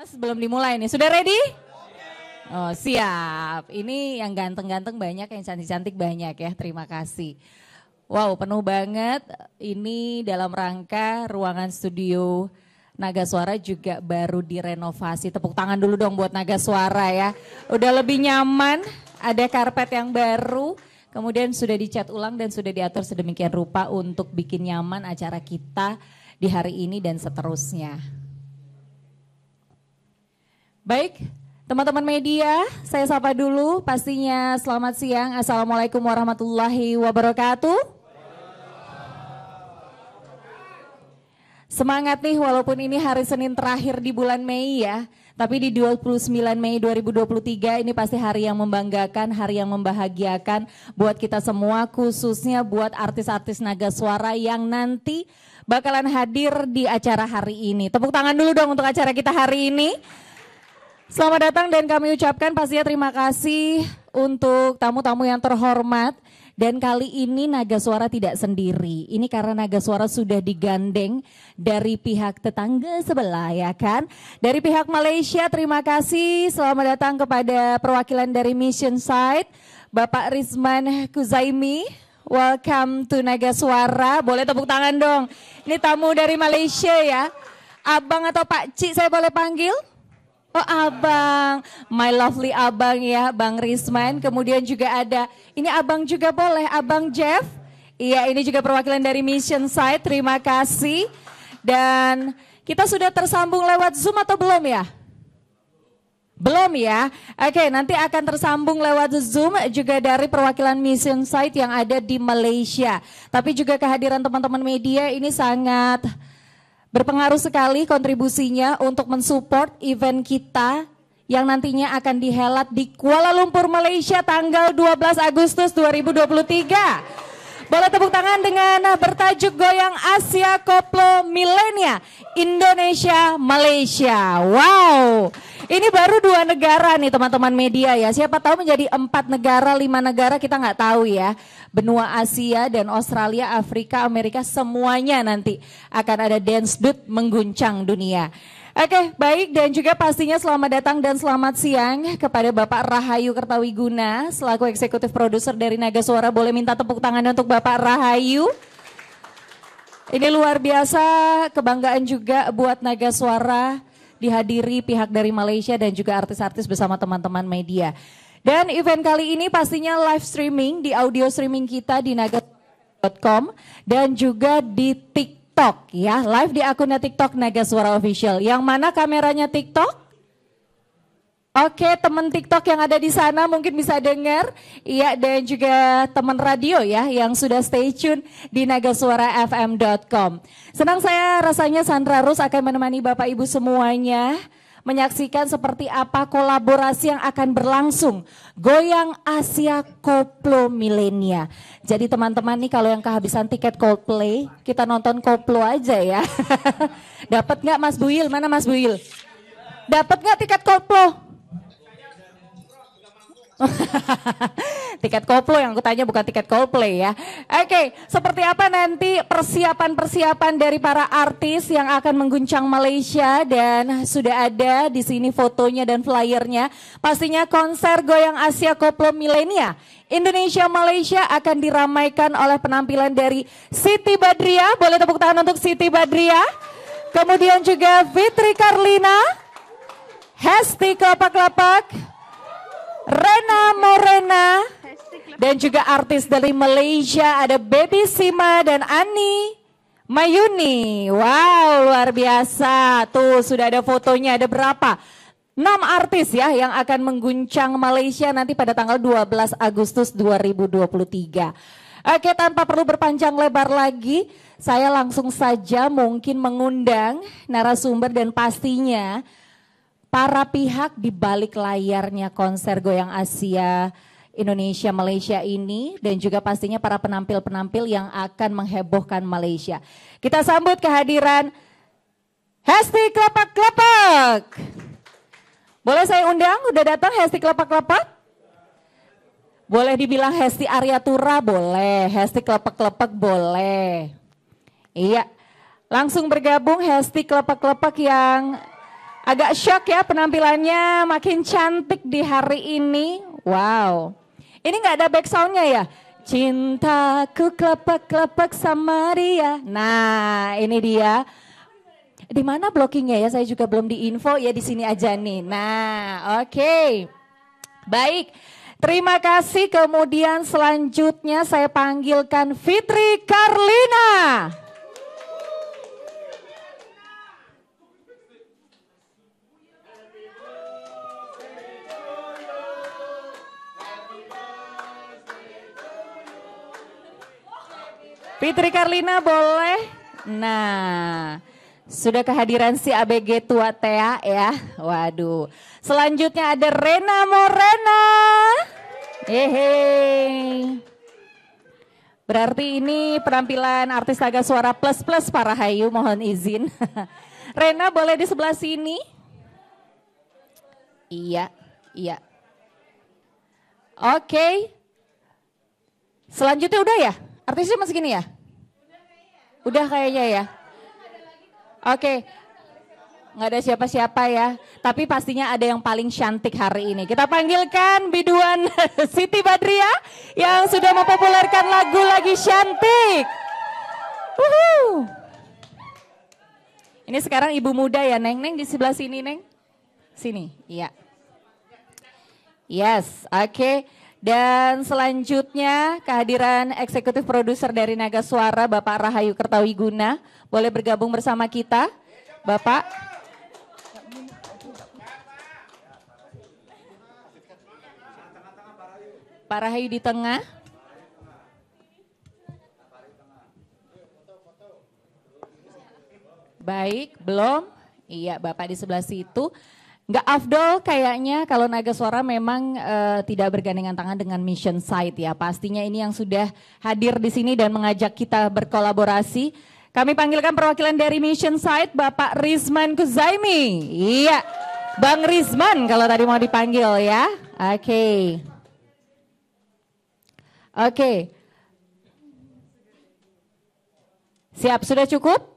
Mas belum dimulai nih. Sudah ready? Oh, siap. Ini yang ganteng-ganteng banyak, yang cantik-cantik banyak ya. Terima kasih. Wow, penuh banget. Ini dalam rangka ruangan studio Naga Suara juga baru direnovasi. Tepuk tangan dulu dong buat Naga Suara ya. Udah lebih nyaman, ada karpet yang baru. Kemudian sudah dicat ulang dan sudah diatur sedemikian rupa untuk bikin nyaman acara kita di hari ini dan seterusnya. Baik, teman-teman media, saya sapa dulu pastinya selamat siang. Assalamualaikum warahmatullahi wabarakatuh. Semangat nih walaupun ini hari Senin terakhir di bulan Mei ya. Tapi di 29 Mei 2023 ini pasti hari yang membanggakan, hari yang membahagiakan buat kita semua khususnya buat artis-artis naga suara yang nanti bakalan hadir di acara hari ini. Tepuk tangan dulu dong untuk acara kita hari ini. Selamat datang dan kami ucapkan pastinya terima kasih untuk tamu-tamu yang terhormat. Dan kali ini Naga Suara tidak sendiri. Ini karena Naga Suara sudah digandeng dari pihak tetangga sebelah ya kan. Dari pihak Malaysia terima kasih. Selamat datang kepada perwakilan dari Mission Site Bapak Rizman Kuzaimi. Welcome to Naga Suara. Boleh tepuk tangan dong. Ini tamu dari Malaysia ya. Abang atau Pak Cik saya boleh panggil? Oh abang, my lovely abang ya, Bang Risman. Kemudian juga ada, ini abang juga boleh, abang Jeff. Iya, ini juga perwakilan dari Mission Site. terima kasih. Dan kita sudah tersambung lewat Zoom atau belum ya? Belum ya? Oke, nanti akan tersambung lewat Zoom juga dari perwakilan Mission Site yang ada di Malaysia. Tapi juga kehadiran teman-teman media ini sangat Berpengaruh sekali kontribusinya untuk mensupport event kita yang nantinya akan dihelat di Kuala Lumpur, Malaysia tanggal 12 Agustus 2023. Boleh tepuk tangan dengan bertajuk goyang Asia Koplo Milenia Indonesia Malaysia. Wow. Ini baru dua negara nih teman-teman media ya. Siapa tahu menjadi empat negara, lima negara kita nggak tahu ya benua Asia dan Australia, Afrika, Amerika semuanya nanti akan ada dance beat mengguncang dunia. Oke, baik dan juga pastinya selamat datang dan selamat siang kepada Bapak Rahayu Kertawiguna selaku eksekutif produser dari Naga Suara. Boleh minta tepuk tangan untuk Bapak Rahayu. Ini luar biasa kebanggaan juga buat Naga Suara dihadiri pihak dari Malaysia dan juga artis-artis bersama teman-teman media. Dan event kali ini pastinya live streaming di audio streaming kita di naga.com dan juga di TikTok ya, live di akunnya TikTok Naga Suara Official. Yang mana kameranya TikTok? Oke, teman TikTok yang ada di sana mungkin bisa dengar. Iya, dan juga teman radio ya yang sudah stay tune di nagasuarafm.com. Senang saya rasanya Sandra Rus akan menemani Bapak Ibu semuanya menyaksikan seperti apa kolaborasi yang akan berlangsung. Goyang Asia Koplo Milenia. Jadi teman-teman nih kalau yang kehabisan tiket Coldplay, kita nonton Koplo aja ya. Dapat nggak Mas Buil? Mana Mas Buil? Dapat nggak tiket Koplo? tiket koplo yang aku tanya bukan tiket Coldplay ya. Oke, okay, seperti apa nanti persiapan-persiapan dari para artis yang akan mengguncang Malaysia dan sudah ada di sini fotonya dan flyernya. Pastinya konser Goyang Asia Koplo Milenia Indonesia Malaysia akan diramaikan oleh penampilan dari Siti Badria. Boleh tepuk tangan untuk Siti Badria. Kemudian juga Fitri Karlina, Hesti Kelapak-Kelapak, Rena Morena dan juga artis dari Malaysia ada Baby Sima dan Ani Mayuni. Wow, luar biasa. Tuh sudah ada fotonya, ada berapa? 6 artis ya yang akan mengguncang Malaysia nanti pada tanggal 12 Agustus 2023. Oke, tanpa perlu berpanjang lebar lagi, saya langsung saja mungkin mengundang narasumber dan pastinya para pihak di balik layarnya konser Goyang Asia Indonesia Malaysia ini dan juga pastinya para penampil-penampil yang akan menghebohkan Malaysia. Kita sambut kehadiran Hesti Klepak-Klepak. Boleh saya undang udah datang Hesti Klepak-Klepak? Boleh dibilang Hesti Aryatura boleh, Hesti Klepak-Klepak boleh. Iya, langsung bergabung Hesti Klepak-Klepak yang Agak shock ya penampilannya makin cantik di hari ini. Wow. Ini nggak ada back soundnya ya? Cintaku klepek klepek sama dia. Nah, ini dia. Di mana blockingnya ya? Saya juga belum diinfo ya di sini aja nih. Nah, oke. Okay. Baik. Terima kasih. Kemudian selanjutnya saya panggilkan Fitri Karlina. Fitri Karlina boleh? Nah, sudah kehadiran si ABG Tua Tea ya. Waduh. Selanjutnya ada Rena Morena. Hehe. Berarti ini penampilan artis Naga Suara Plus Plus para Hayu, mohon izin. Rena boleh di sebelah sini? Iya, iya. Oke. Selanjutnya udah ya? Artisnya masih gini ya? Udah kayaknya ya. Oke. Okay. Nggak ada siapa-siapa ya. Tapi pastinya ada yang paling cantik hari ini. Kita panggilkan biduan Siti Badria yang sudah mempopulerkan lagu lagi cantik. Uhuh. Ini sekarang ibu muda ya, Neng. Neng di sebelah sini, Neng. Sini, iya. Yes, oke. Okay. Dan selanjutnya kehadiran eksekutif produser dari Naga Suara Bapak Rahayu Kertawiguna boleh bergabung bersama kita. Bapak. Pak Rahayu di tengah. Baik, belum? Iya, Bapak di sebelah situ nggak afdol kayaknya kalau Naga Suara memang uh, tidak bergandengan tangan dengan Mission Site ya. Pastinya ini yang sudah hadir di sini dan mengajak kita berkolaborasi. Kami panggilkan perwakilan dari Mission Site Bapak Rizman Kuzaimi. Iya, Bang Rizman kalau tadi mau dipanggil ya. Oke. Okay. Oke. Okay. Siap, sudah cukup?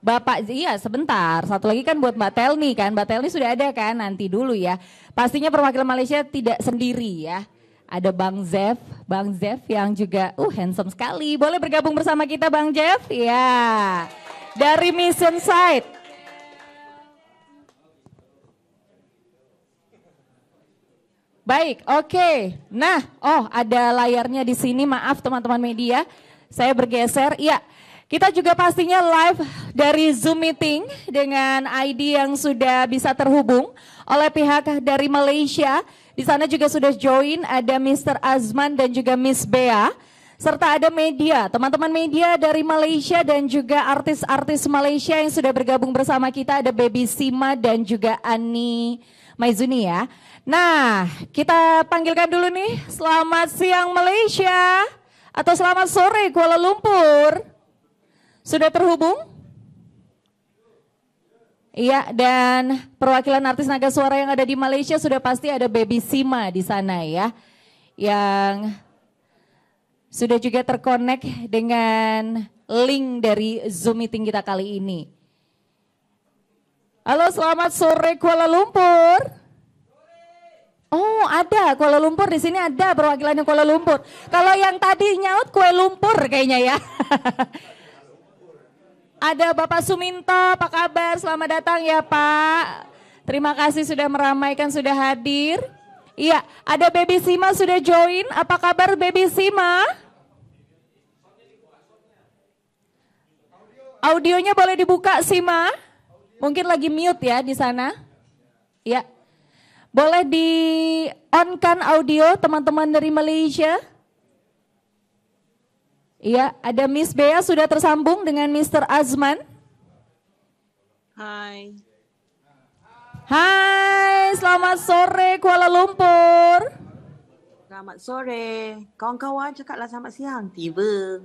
Bapak iya sebentar. Satu lagi kan buat Mbak Telni kan. Mbak Telni sudah ada kan nanti dulu ya. Pastinya perwakilan Malaysia tidak sendiri ya. Ada Bang Zev, Bang Zev yang juga uh handsome sekali. Boleh bergabung bersama kita Bang Zev? Ya. Dari Mission Site. Baik, oke. Okay. Nah, oh ada layarnya di sini. Maaf teman-teman media, saya bergeser. Iya, kita juga pastinya live dari Zoom meeting dengan ID yang sudah bisa terhubung oleh pihak dari Malaysia. Di sana juga sudah join ada Mr. Azman dan juga Miss Bea serta ada media, teman-teman media dari Malaysia dan juga artis-artis Malaysia yang sudah bergabung bersama kita ada Baby Sima dan juga Ani Maizuni ya. Nah, kita panggilkan dulu nih. Selamat siang Malaysia atau selamat sore Kuala Lumpur. Sudah terhubung? Iya, dan perwakilan artis naga suara yang ada di Malaysia sudah pasti ada Baby Sima di sana ya. Yang sudah juga terkonek dengan link dari Zoom meeting kita kali ini. Halo, selamat sore Kuala Lumpur. Oh, ada Kuala Lumpur di sini ada perwakilannya Kuala Lumpur. Kalau yang tadi nyaut kue lumpur kayaknya ya. Ada Bapak Suminto, apa kabar? Selamat datang ya Pak. Terima kasih sudah meramaikan, sudah hadir. Iya, ada Baby Sima sudah join. Apa kabar Baby Sima? Audionya boleh dibuka Sima? Mungkin lagi mute ya di sana. Iya, Boleh di on kan audio teman-teman dari Malaysia? Iya, ada Miss Bea sudah tersambung dengan Mr. Azman. Hai. Hai, selamat sore Kuala Lumpur. Selamat sore. Kawan-kawan cakaplah selamat siang, tiba.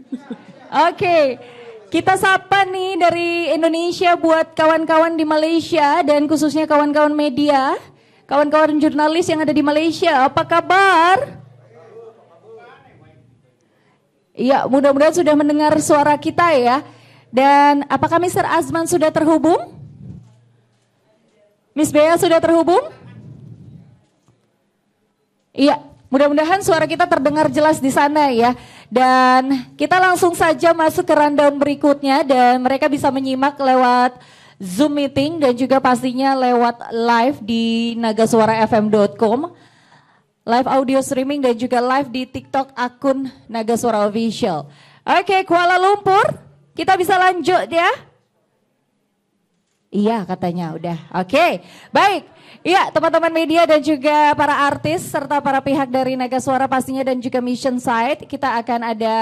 Oke. Kita sapa nih dari Indonesia buat kawan-kawan di Malaysia dan khususnya kawan-kawan media, kawan-kawan jurnalis yang ada di Malaysia. Apa kabar? Iya, mudah-mudahan sudah mendengar suara kita ya. Dan apakah Mr. Azman sudah terhubung? Miss Bea sudah terhubung? Iya, mudah-mudahan suara kita terdengar jelas di sana ya. Dan kita langsung saja masuk ke rundown berikutnya dan mereka bisa menyimak lewat Zoom meeting dan juga pastinya lewat live di nagasuarafm.com live audio streaming dan juga live di TikTok akun Naga Suara Official. Oke, Kuala Lumpur, kita bisa lanjut ya? Iya katanya udah. Oke, baik. Iya, teman-teman media dan juga para artis serta para pihak dari Naga Suara pastinya dan juga Mission Site, kita akan ada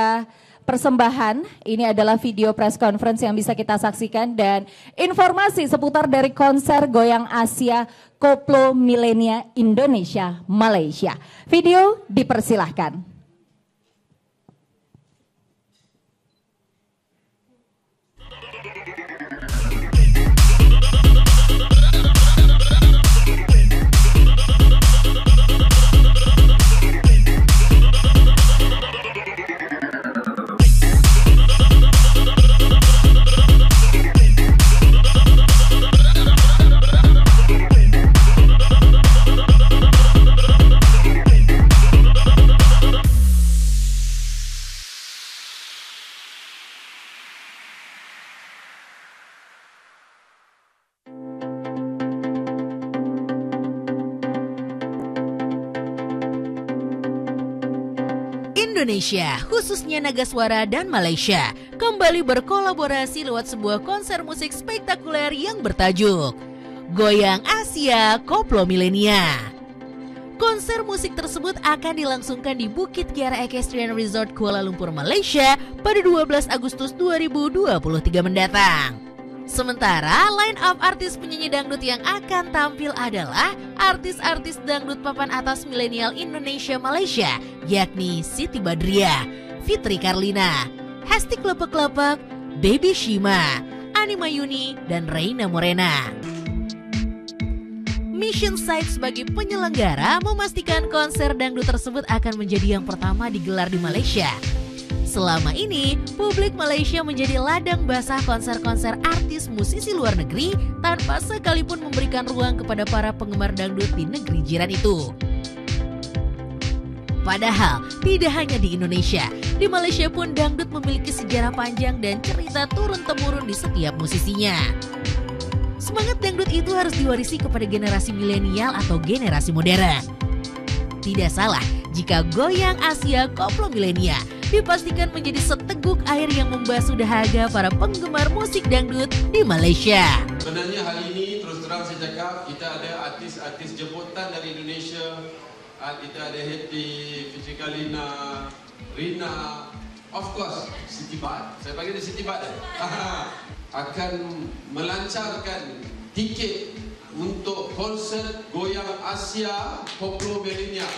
persembahan. Ini adalah video press conference yang bisa kita saksikan dan informasi seputar dari konser Goyang Asia Koplo Milenia Indonesia Malaysia. Video dipersilahkan. Indonesia, khususnya Naga Suara dan Malaysia, kembali berkolaborasi lewat sebuah konser musik spektakuler yang bertajuk Goyang Asia Koplo Milenia. Konser musik tersebut akan dilangsungkan di Bukit Kiara Equestrian Resort Kuala Lumpur, Malaysia pada 12 Agustus 2023 mendatang. Sementara line up artis penyanyi dangdut yang akan tampil adalah artis-artis dangdut papan atas milenial Indonesia Malaysia, yakni Siti Badriah, Fitri Karlina, Hesti Klepek-Klepek, Baby Shima, Ani Mayuni, dan Reina Morena. Mission Site sebagai penyelenggara memastikan konser dangdut tersebut akan menjadi yang pertama digelar di Malaysia Selama ini, publik Malaysia menjadi ladang basah konser-konser artis musisi luar negeri tanpa sekalipun memberikan ruang kepada para penggemar dangdut di negeri jiran itu. Padahal, tidak hanya di Indonesia, di Malaysia pun dangdut memiliki sejarah panjang dan cerita turun-temurun di setiap musisinya. Semangat dangdut itu harus diwarisi kepada generasi milenial atau generasi modern. Tidak salah jika goyang Asia koplo milenial dipastikan menjadi seteguk air yang membasuh dahaga para penggemar musik dangdut di Malaysia. Sebenarnya hari ini terus terang saya cakap kita ada artis-artis jemputan dari Indonesia. Ah, kita ada Hetty, Fisikalina, Rina, of course Siti Bad. Saya panggil dia Siti Bad. Akan melancarkan tiket untuk konser Goyang Asia Poplo Berlinia.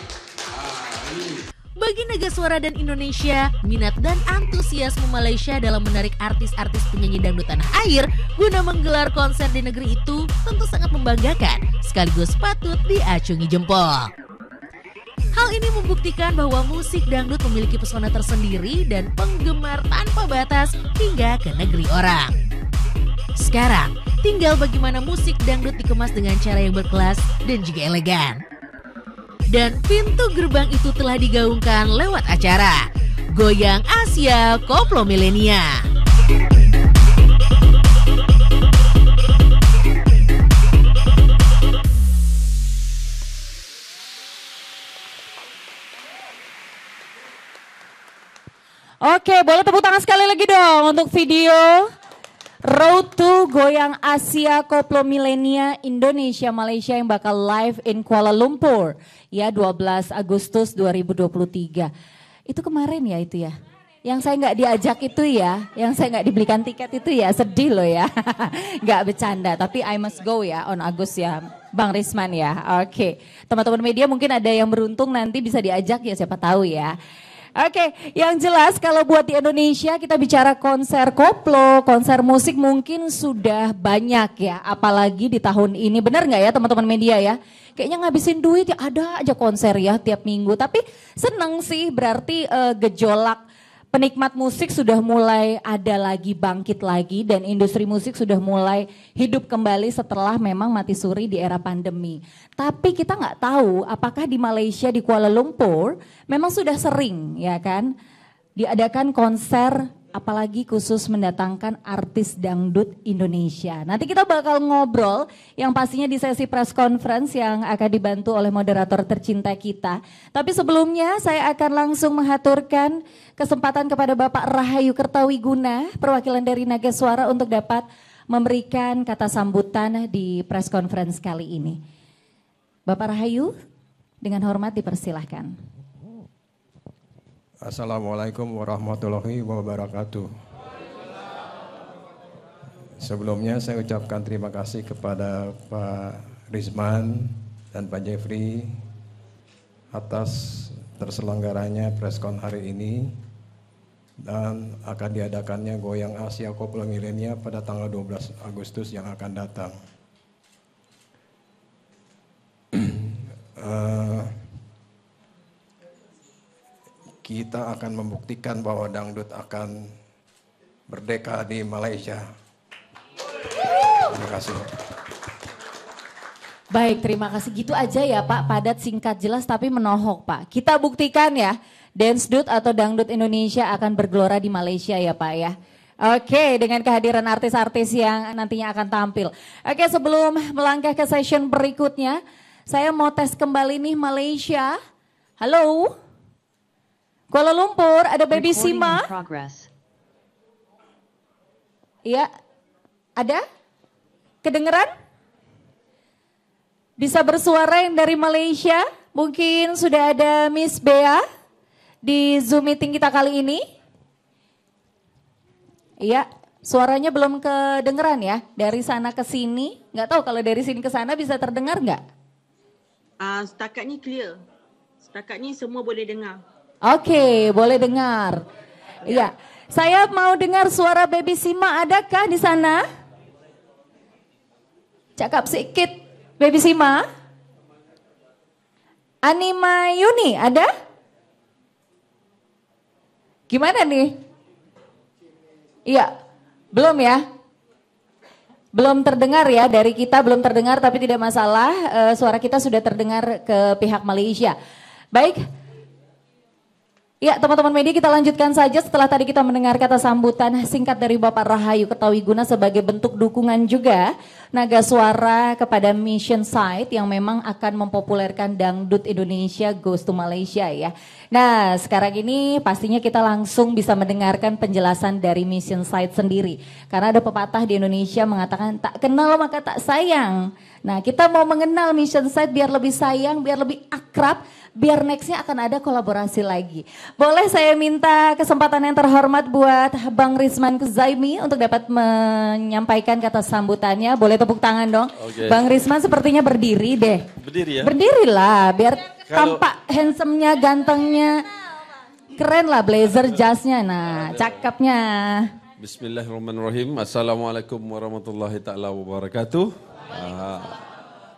Ah, ini. Bagi suara dan Indonesia, minat dan antusiasme Malaysia dalam menarik artis-artis penyanyi dangdut tanah air guna menggelar konser di negeri itu tentu sangat membanggakan, sekaligus patut diacungi jempol. Hal ini membuktikan bahwa musik dangdut memiliki pesona tersendiri dan penggemar tanpa batas hingga ke negeri orang. Sekarang, tinggal bagaimana musik dangdut dikemas dengan cara yang berkelas dan juga elegan dan pintu gerbang itu telah digaungkan lewat acara Goyang Asia Koplo Milenia. Oke, boleh tepuk tangan sekali lagi dong untuk video Road to Goyang Asia Koplo Milenia Indonesia Malaysia yang bakal live in Kuala Lumpur ya 12 Agustus 2023. Itu kemarin ya itu ya. Yang saya nggak diajak itu ya, yang saya nggak dibelikan tiket itu ya, sedih loh ya. Nggak bercanda, tapi I must go ya on Agus ya, Bang Risman ya. Oke, okay. teman-teman media mungkin ada yang beruntung nanti bisa diajak ya, siapa tahu ya. Oke, yang jelas kalau buat di Indonesia kita bicara konser koplo, konser musik mungkin sudah banyak ya, apalagi di tahun ini. Benar nggak ya teman-teman media ya? Kayaknya ngabisin duit ya ada aja konser ya tiap minggu. Tapi seneng sih berarti uh, gejolak penikmat musik sudah mulai ada lagi bangkit lagi dan industri musik sudah mulai hidup kembali setelah memang mati suri di era pandemi. Tapi kita nggak tahu apakah di Malaysia di Kuala Lumpur memang sudah sering ya kan diadakan konser apalagi khusus mendatangkan artis dangdut Indonesia. Nanti kita bakal ngobrol yang pastinya di sesi press conference yang akan dibantu oleh moderator tercinta kita. Tapi sebelumnya saya akan langsung mengaturkan kesempatan kepada Bapak Rahayu Kertawi perwakilan dari Naga Suara untuk dapat memberikan kata sambutan di press conference kali ini. Bapak Rahayu, dengan hormat dipersilahkan. Assalamualaikum warahmatullahi wabarakatuh. Sebelumnya saya ucapkan terima kasih kepada Pak Rizman dan Pak Jeffrey atas terselenggaranya preskon hari ini dan akan diadakannya Goyang Asia Koplo Milenia pada tanggal 12 Agustus yang akan datang. uh, kita akan membuktikan bahwa dangdut akan berdeka di Malaysia. Terima kasih. Baik, terima kasih. Gitu aja ya Pak, padat, singkat, jelas tapi menohok Pak. Kita buktikan ya, Dance Dut atau Dangdut Indonesia akan bergelora di Malaysia ya Pak ya. Oke, dengan kehadiran artis-artis yang nantinya akan tampil. Oke, sebelum melangkah ke session berikutnya, saya mau tes kembali nih Malaysia. Halo? Kuala Lumpur ada baby Sima. Iya. Ada? Kedengeran? Bisa bersuara yang dari Malaysia? Mungkin sudah ada Miss Bea di Zoom meeting kita kali ini. Iya, suaranya belum kedengeran ya. Dari sana ke sini, nggak tahu kalau dari sini ke sana bisa terdengar nggak? Uh, setakat ini clear. Setakat ini semua boleh dengar. Oke, boleh dengar. Iya. Saya mau dengar suara baby Sima adakah di sana? Cakap sedikit baby Sima. Anima Yuni ada? Gimana nih? Iya, belum ya? Belum terdengar ya dari kita belum terdengar tapi tidak masalah eh, suara kita sudah terdengar ke pihak Malaysia. Baik, Ya, teman-teman media kita lanjutkan saja setelah tadi kita mendengar kata sambutan singkat dari Bapak Rahayu Ketawi sebagai bentuk dukungan juga naga suara kepada Mission Site yang memang akan mempopulerkan dangdut Indonesia Goes to Malaysia ya. Nah, sekarang ini pastinya kita langsung bisa mendengarkan penjelasan dari Mission Site sendiri. Karena ada pepatah di Indonesia mengatakan tak kenal maka tak sayang. Nah, kita mau mengenal Mission Site biar lebih sayang, biar lebih akrab biar nextnya akan ada kolaborasi lagi. Boleh saya minta kesempatan yang terhormat buat Bang Rizman Kuzaimi untuk dapat menyampaikan kata sambutannya. Boleh tepuk tangan dong. Okay. Bang Rizman sepertinya berdiri deh. Berdiri ya? Berdirilah biar Kalau... tampak nya gantengnya. Keren lah blazer jasnya. Nah, cakepnya. Bismillahirrahmanirrahim. Assalamualaikum warahmatullahi taala wabarakatuh. Ah,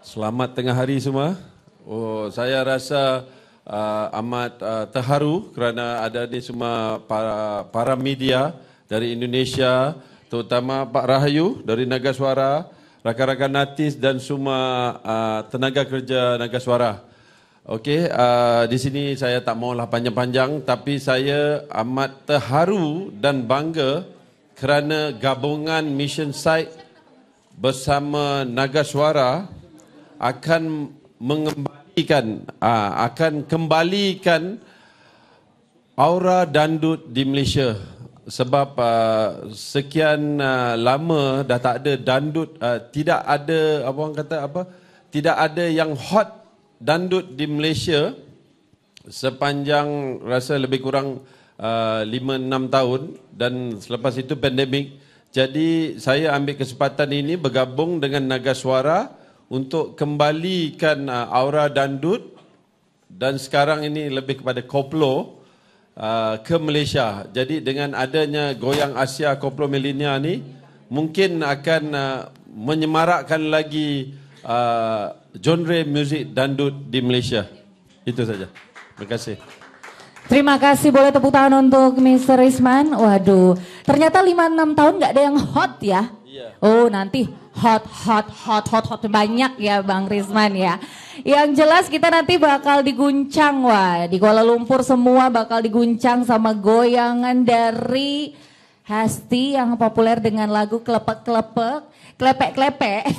selamat tengah hari semua. Oh, saya rasa uh, amat uh, terharu kerana ada ni semua para para media dari Indonesia, terutama Pak Rahayu dari Nagaswara, rakan-rakan artis dan semua uh, tenaga kerja Nagaswara. Okey, uh, di sini saya tak maulah panjang-panjang tapi saya amat terharu dan bangga kerana gabungan Mission Site bersama Nagaswara akan mengembangkan kembalikan ah, akan kembalikan aura dandut di Malaysia sebab ah, sekian ah, lama dah tak ada dandut tidak ada apa orang kata apa tidak ada yang hot dandut di Malaysia sepanjang rasa lebih kurang uh, 5 6 tahun dan selepas itu pandemik jadi saya ambil kesempatan ini bergabung dengan Naga Suara untuk kembalikan uh, aura dandut dan sekarang ini lebih kepada koplo uh, ke Malaysia. Jadi dengan adanya goyang Asia Koplo Milenia ni mungkin akan uh, menyemarakkan lagi uh, genre muzik dandut di Malaysia. Itu saja. Terima kasih. Terima kasih boleh tepuk tangan untuk Mr. Isman. Waduh, ternyata 5 6 tahun nggak ada yang hot ya. Oh, nanti hot, hot, hot, hot, hot banyak ya Bang Rizman ya. Yang jelas kita nanti bakal diguncang wah di Kuala Lumpur semua bakal diguncang sama goyangan dari Hasti yang populer dengan lagu klepek-klepek, klepek-klepek.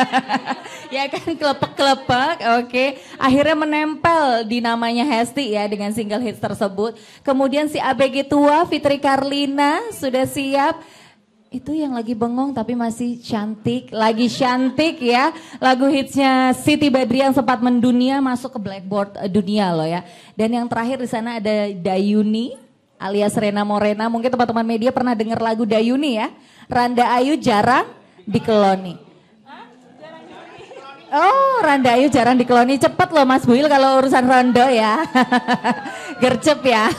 ya kan klepek-klepek, oke. Okay. Akhirnya menempel di namanya Hesti ya dengan single hits tersebut. Kemudian si ABG tua Fitri Karlina sudah siap itu yang lagi bengong tapi masih cantik, lagi cantik ya. Lagu hitsnya Siti Badri yang sempat mendunia masuk ke Blackboard eh, dunia loh ya. Dan yang terakhir di sana ada Dayuni alias Rena Morena. Mungkin teman-teman media pernah dengar lagu Dayuni ya. Randa Ayu jarang dikeloni. Oh, Randa Ayu jarang dikeloni. cepat loh Mas Buil kalau urusan rondo ya. Gercep ya.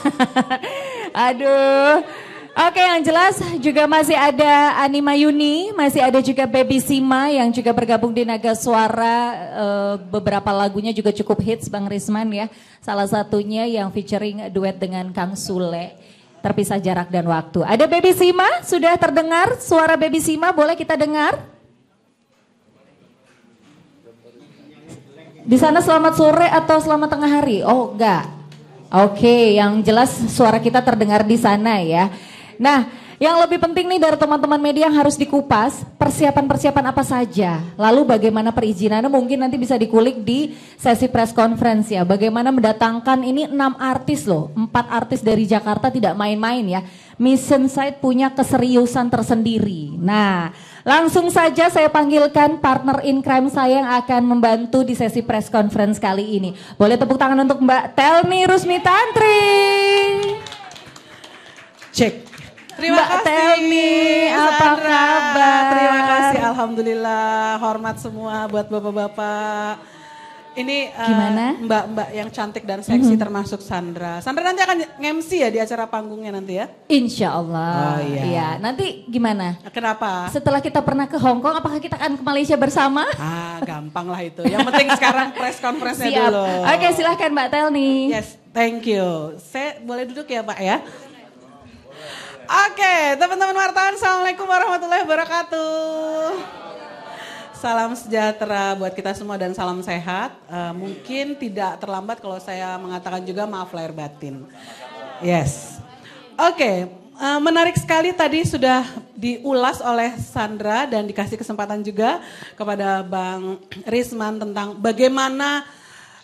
Aduh. Oke yang jelas juga masih ada Anima Yuni, masih ada juga Baby Sima yang juga bergabung di Naga Suara. Eh, beberapa lagunya juga cukup hits Bang Risman ya. Salah satunya yang featuring duet dengan Kang Sule. Terpisah jarak dan waktu. Ada Baby Sima, sudah terdengar suara Baby Sima, boleh kita dengar? Di sana selamat sore atau selamat tengah hari? Oh enggak. Oke, yang jelas suara kita terdengar di sana ya. Nah, yang lebih penting nih dari teman-teman media yang harus dikupas, persiapan-persiapan apa saja. Lalu bagaimana perizinannya mungkin nanti bisa dikulik di sesi press conference ya. Bagaimana mendatangkan ini 6 artis loh, 4 artis dari Jakarta tidak main-main ya. Mission Side punya keseriusan tersendiri. Nah, langsung saja saya panggilkan partner in crime saya yang akan membantu di sesi press conference kali ini. Boleh tepuk tangan untuk Mbak Telmi Rusmi Tantri. Cek. Terima Mbak kasih. Telmi, apa Sandra. kabar? Terima kasih, alhamdulillah. Hormat semua buat bapak-bapak. Ini eh, mbak mbak-mbak yang cantik dan seksi -hmm. termasuk Sandra. Sandra nanti akan ngemsi ya di acara panggungnya nanti ya? Insya Allah. Oh, iya. Ya. Nanti gimana? Kenapa? Setelah kita pernah ke Hong Kong, apakah kita akan ke Malaysia bersama? Ah, gampang lah itu. Yang penting sekarang press conference-nya dulu. Oke, silahkan Mbak Telni. Yes, thank you. Saya boleh duduk ya Pak ya? Oke, teman-teman wartawan, Assalamualaikum warahmatullahi wabarakatuh. Salam sejahtera buat kita semua dan salam sehat. Uh, mungkin tidak terlambat kalau saya mengatakan juga maaf lahir batin. Yes. Oke, okay, uh, eh, menarik sekali tadi sudah diulas oleh Sandra dan dikasih kesempatan juga kepada Bang Risman tentang bagaimana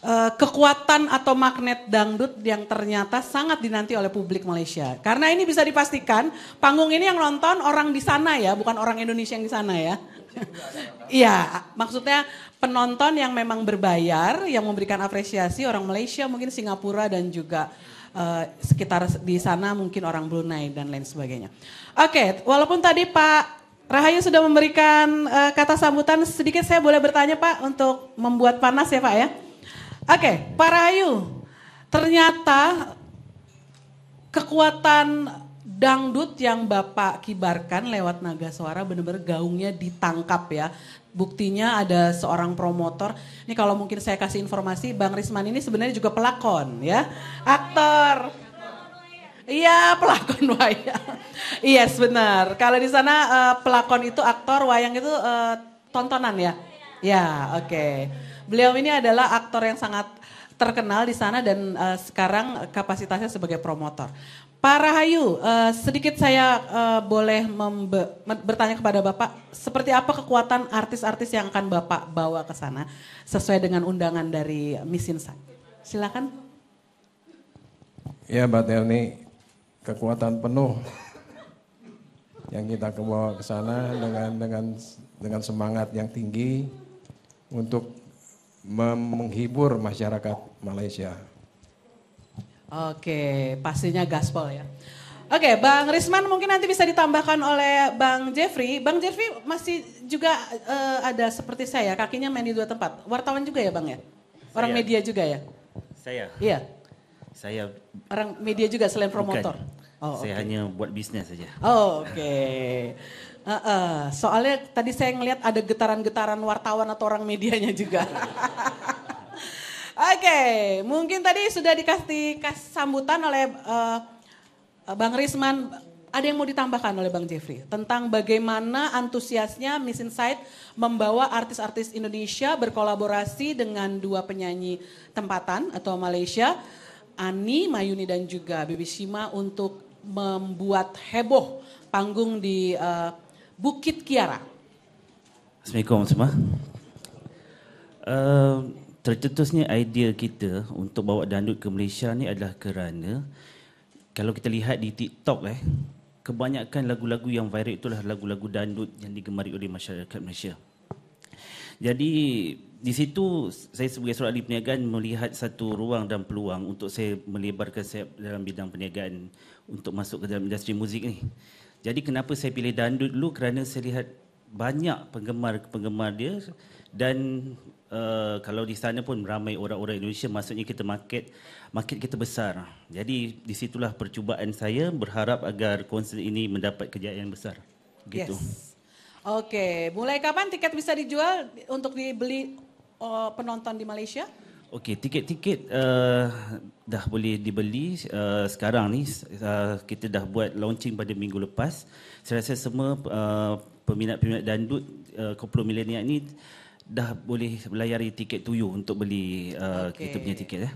Eh, kekuatan atau magnet dangdut yang ternyata sangat dinanti oleh publik Malaysia. Karena ini bisa dipastikan panggung ini yang nonton orang di sana ya, bukan orang Indonesia yang di sana ya. Iya, maksudnya penonton yang memang berbayar, yang memberikan apresiasi orang Malaysia, mungkin Singapura dan juga uh, sekitar di sana mungkin orang Brunei dan lain sebagainya. Oke, okay, walaupun tadi Pak Rahayu sudah memberikan uh, kata sambutan sedikit, saya boleh bertanya Pak untuk membuat panas ya Pak ya okay, Pak Rahayu, ternyata kekuatan dangdut yang Bapak kibarkan lewat naga suara benar-benar gaungnya ditangkap ya. Buktinya ada seorang promotor. Ini kalau mungkin saya kasih informasi, Bang Risman ini sebenarnya juga pelakon ya. Aktor. Iya, pelakon wayang. Yes, benar. Kalau di sana eh, pelakon itu aktor, wayang itu eh, tontonan ya. Ya, oke. Okay. Beliau ini adalah aktor yang sangat terkenal di sana dan uh, sekarang kapasitasnya sebagai promotor. Para Hayu, uh, eh, sedikit saya uh, boleh bertanya kepada Bapak, seperti apa kekuatan artis-artis yang akan Bapak bawa ke sana sesuai dengan undangan dari Miss Insan? Silakan. Ya, Mbak Terni, kekuatan penuh yang kita bawa ke sana dengan dengan dengan semangat yang tinggi untuk menghibur masyarakat Malaysia. Oke, pastinya gaspol ya. Oke, Bang Risman mungkin nanti bisa ditambahkan oleh Bang Jeffrey. Bang Jeffrey masih juga uh, ada seperti saya, kakinya main di dua tempat. Wartawan juga ya, Bang ya? Orang saya. media juga ya? Saya. Iya. Saya orang media juga selain promotor. Oh, saya okay. hanya buat bisnis saja. Oh, oke. Okay. Uh, uh, soalnya tadi saya ngelihat ada getaran-getaran wartawan atau orang medianya juga. Oke, okay, mungkin tadi sudah dikasih kas sambutan oleh uh, Bang Risman. Ada yang mau ditambahkan oleh Bang Jeffrey tentang bagaimana antusiasnya Miss Insight membawa artis-artis Indonesia berkolaborasi dengan dua penyanyi tempatan atau Malaysia, Ani Mayuni dan juga Bibi Shima untuk membuat heboh panggung di uh, Bukit Kiara. Assalamualaikum semua. Uh, ehm, tercetusnya idea kita untuk bawa dandut ke Malaysia ni adalah kerana kalau kita lihat di TikTok eh, kebanyakan lagu-lagu yang viral itulah lagu-lagu dandut yang digemari oleh masyarakat Malaysia. Jadi di situ saya sebagai seorang ahli perniagaan melihat satu ruang dan peluang untuk saya melebarkan saya dalam bidang perniagaan untuk masuk ke dalam industri muzik ni. Jadi kenapa saya pilih dandut dulu kerana saya lihat banyak penggemar-penggemar dia dan uh, kalau di sana pun ramai orang-orang Indonesia maksudnya kita market market kita besar. Jadi di situlah percubaan saya berharap agar konsert ini mendapat kejayaan besar. Gitu. Yes. Okey, mulai kapan tiket bisa dijual untuk dibeli uh, penonton di Malaysia? Okey, tiket-tiket uh, dah boleh dibeli uh, sekarang ni uh, kita dah buat launching pada minggu lepas saya rasa semua uh, peminat-peminat dandut uh, koplo milenial ni dah boleh layari tiket tuyu untuk beli uh, okay. kita punya tiket ya. Eh.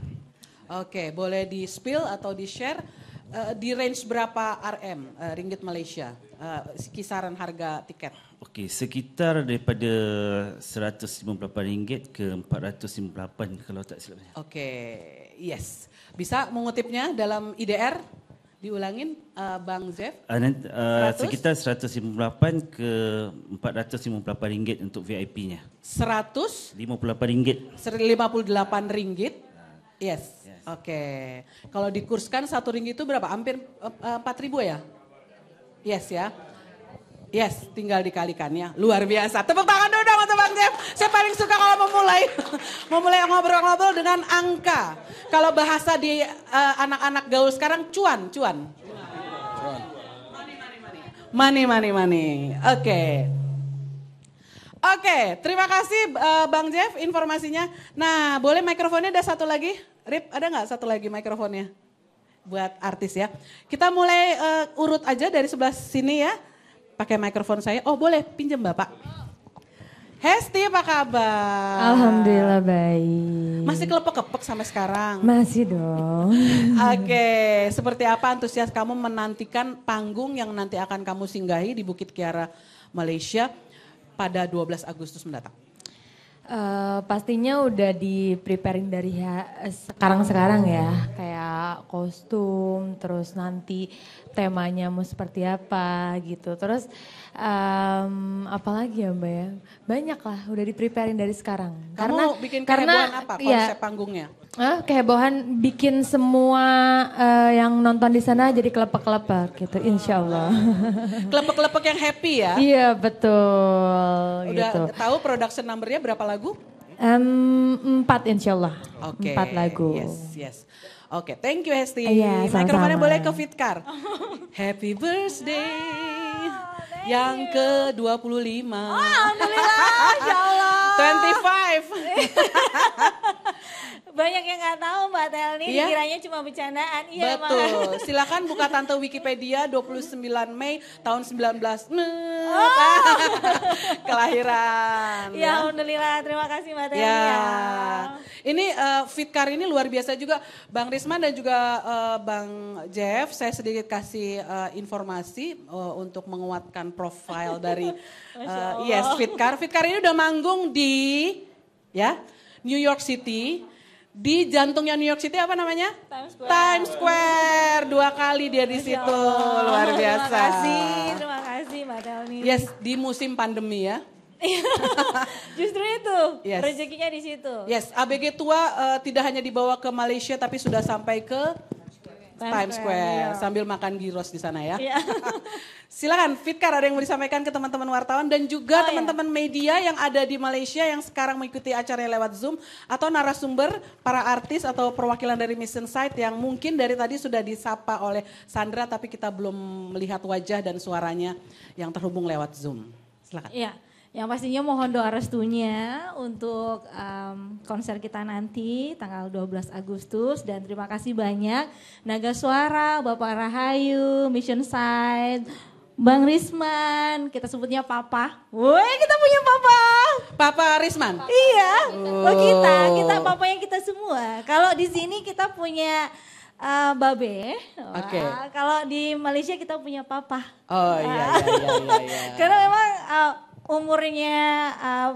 Okey, boleh di spill atau di share uh, di range berapa RM uh, ringgit Malaysia uh, kisaran harga tiket? Okey, sekitar daripada 158 ringgit ke rm kalau tak silap. saya. Okey, yes. Bisa mengutipnya dalam IDR? Diulangin uh, Bang Zef. Uh, uh, 100? sekitar 158 ke 458 ringgit untuk VIP-nya. 100? 58 ringgit. 158 ringgit. Nah. Yes. yes. Oke. Okay. Kalau dikurskan satu ringgit itu berapa? Hampir uh, eh, 4 eh, ribu ya? Yes ya. Yes, tinggal dikalikannya. Luar biasa. Tepuk tangan dulu dong untuk Bang Jeff. Saya paling suka kalau memulai memulai ngobrol-ngobrol dengan angka. Kalau bahasa di anak eh, anak-anak gaul sekarang cuan, cuan. Cuan. Money, money, money. Oke. Okay. Oke, okay, terima kasih uh, Bang Jeff informasinya. Nah, boleh mikrofonnya ada satu lagi? Rip, ada nggak satu lagi mikrofonnya? Buat artis ya. Kita mulai uh, urut aja dari sebelah sini ya pakai mikrofon saya. Oh boleh pinjam bapak. Hesti apa kabar? Alhamdulillah baik. Masih kelepek-kepek sampai sekarang? Masih dong. Oke, okay. seperti apa antusias kamu menantikan panggung yang nanti akan kamu singgahi di Bukit Kiara, Malaysia pada 12 Agustus mendatang? Uh, pastinya udah di preparing dari ya, sekarang-sekarang ya, kayak kostum, terus nanti temanya mau seperti apa gitu. Terus um, apalagi ya Mbak ya? Banyak lah udah di preparing dari sekarang. Kamu karena bikin karena apa iya. konsep ya, panggungnya? Eh, kehebohan bikin semua uh, yang nonton di sana jadi kelepek-kelepek gitu, insya Allah. Kelepek-kelepek yang happy ya? Iya betul. Udah gitu. tahu production numbernya berapa lagu? Um, empat insya Allah. Okay. Empat lagu. Yes, yes. Oke, okay, thank you Hesti. Iya, sama-sama. Mikrofonnya boleh ke Fitcar. Happy birthday. Oh, yang you. ke 25. Oh, alhamdulillah, insyaallah. 25. banyak yang nggak tahu Mbak Telni, iya? kiranya cuma bercandaan. Iya, Betul. Silakan buka Tante Wikipedia 29 Mei tahun 19 oh. kelahiran. Ya, ya, alhamdulillah. Terima kasih Mbak Telni. Ya. ya. Ini uh, eh, fitkar ini luar biasa juga Bang Risma dan juga uh, Bang Jeff, saya sedikit kasih uh, informasi uh, untuk menguatkan profil dari uh, Yes Fitkar fitkar ini udah manggung di ya New York City, di jantungnya New York City apa namanya? Times Square. Times Square. Dua kali dia di ya situ. Luar biasa. Terima kasih, terima kasih Mbak Telmi. Yes, di musim pandemi ya. Justru itu yes. rezekinya di situ. Yes, ABG tua uh, tidak hanya dibawa ke Malaysia tapi sudah sampai ke Times, Times Square, Square. Iya. sambil makan gyros di sana ya. Yeah. Silakan Fitkar ada yang mau disampaikan ke teman-teman wartawan dan juga oh, iya. teman-teman yeah. media yang ada di Malaysia yang sekarang mengikuti acaranya lewat Zoom atau narasumber para artis atau perwakilan dari Mission Site yang mungkin dari tadi sudah disapa oleh Sandra tapi kita belum melihat wajah dan suaranya yang terhubung lewat Zoom. Silakan. Yeah. Yang pastinya mohon doa restunya untuk um, konser kita nanti tanggal 12 Agustus dan terima kasih banyak Naga Suara, Bapak Rahayu, Mission Side, Bang Risman, kita sebutnya Papa. Woi, kita punya Papa. Papa Risman. Papa. Iya, oh. kita, kita Papa yang kita semua. Kalau di sini kita punya uh, Babe. Okay. Uh, kalau di Malaysia kita punya Papa. Oh iya iya iya. iya, iya. Karena memang uh, umurnya uh,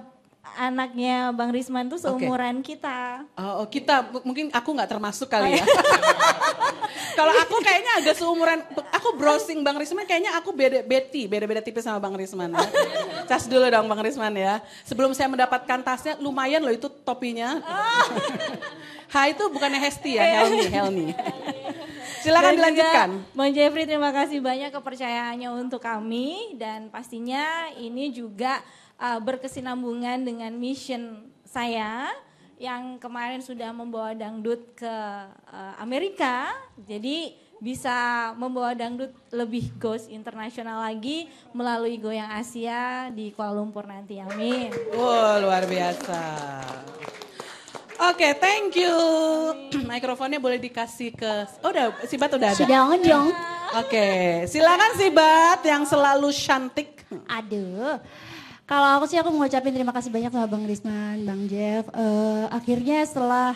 anaknya Bang Risman tuh seumuran okay. kita. Oh, oh kita mungkin aku nggak termasuk kali oh, ya. Iya. Kalau aku kayaknya agak seumuran. Aku browsing Bang Risman kayaknya aku beda Betty beda-beda tipis sama Bang Risman. Ya. Tas dulu dong Bang Risman ya. Sebelum saya mendapatkan tasnya lumayan loh itu topinya. Hai oh. itu bukannya Hesti ya, Helmi, Helmi. Silakan dilanjutkan. Bang Jeffrey terima kasih banyak kepercayaannya untuk kami dan pastinya ini juga uh, berkesinambungan dengan mission saya yang kemarin sudah membawa dangdut ke uh, Amerika. Jadi bisa membawa dangdut lebih goes internasional lagi melalui Goyang Asia di Kuala Lumpur nanti. Amin. Wow, luar biasa. Oke, okay, thank you. Mikrofonnya boleh dikasih ke Oh, udah Sibat udah ada. Sudah on Oke, okay, silakan Sibat yang selalu cantik. Aduh. Kalau aku sih aku mengucapkan terima kasih banyak sama Bang Risman, Bang Jeff. Uh, akhirnya setelah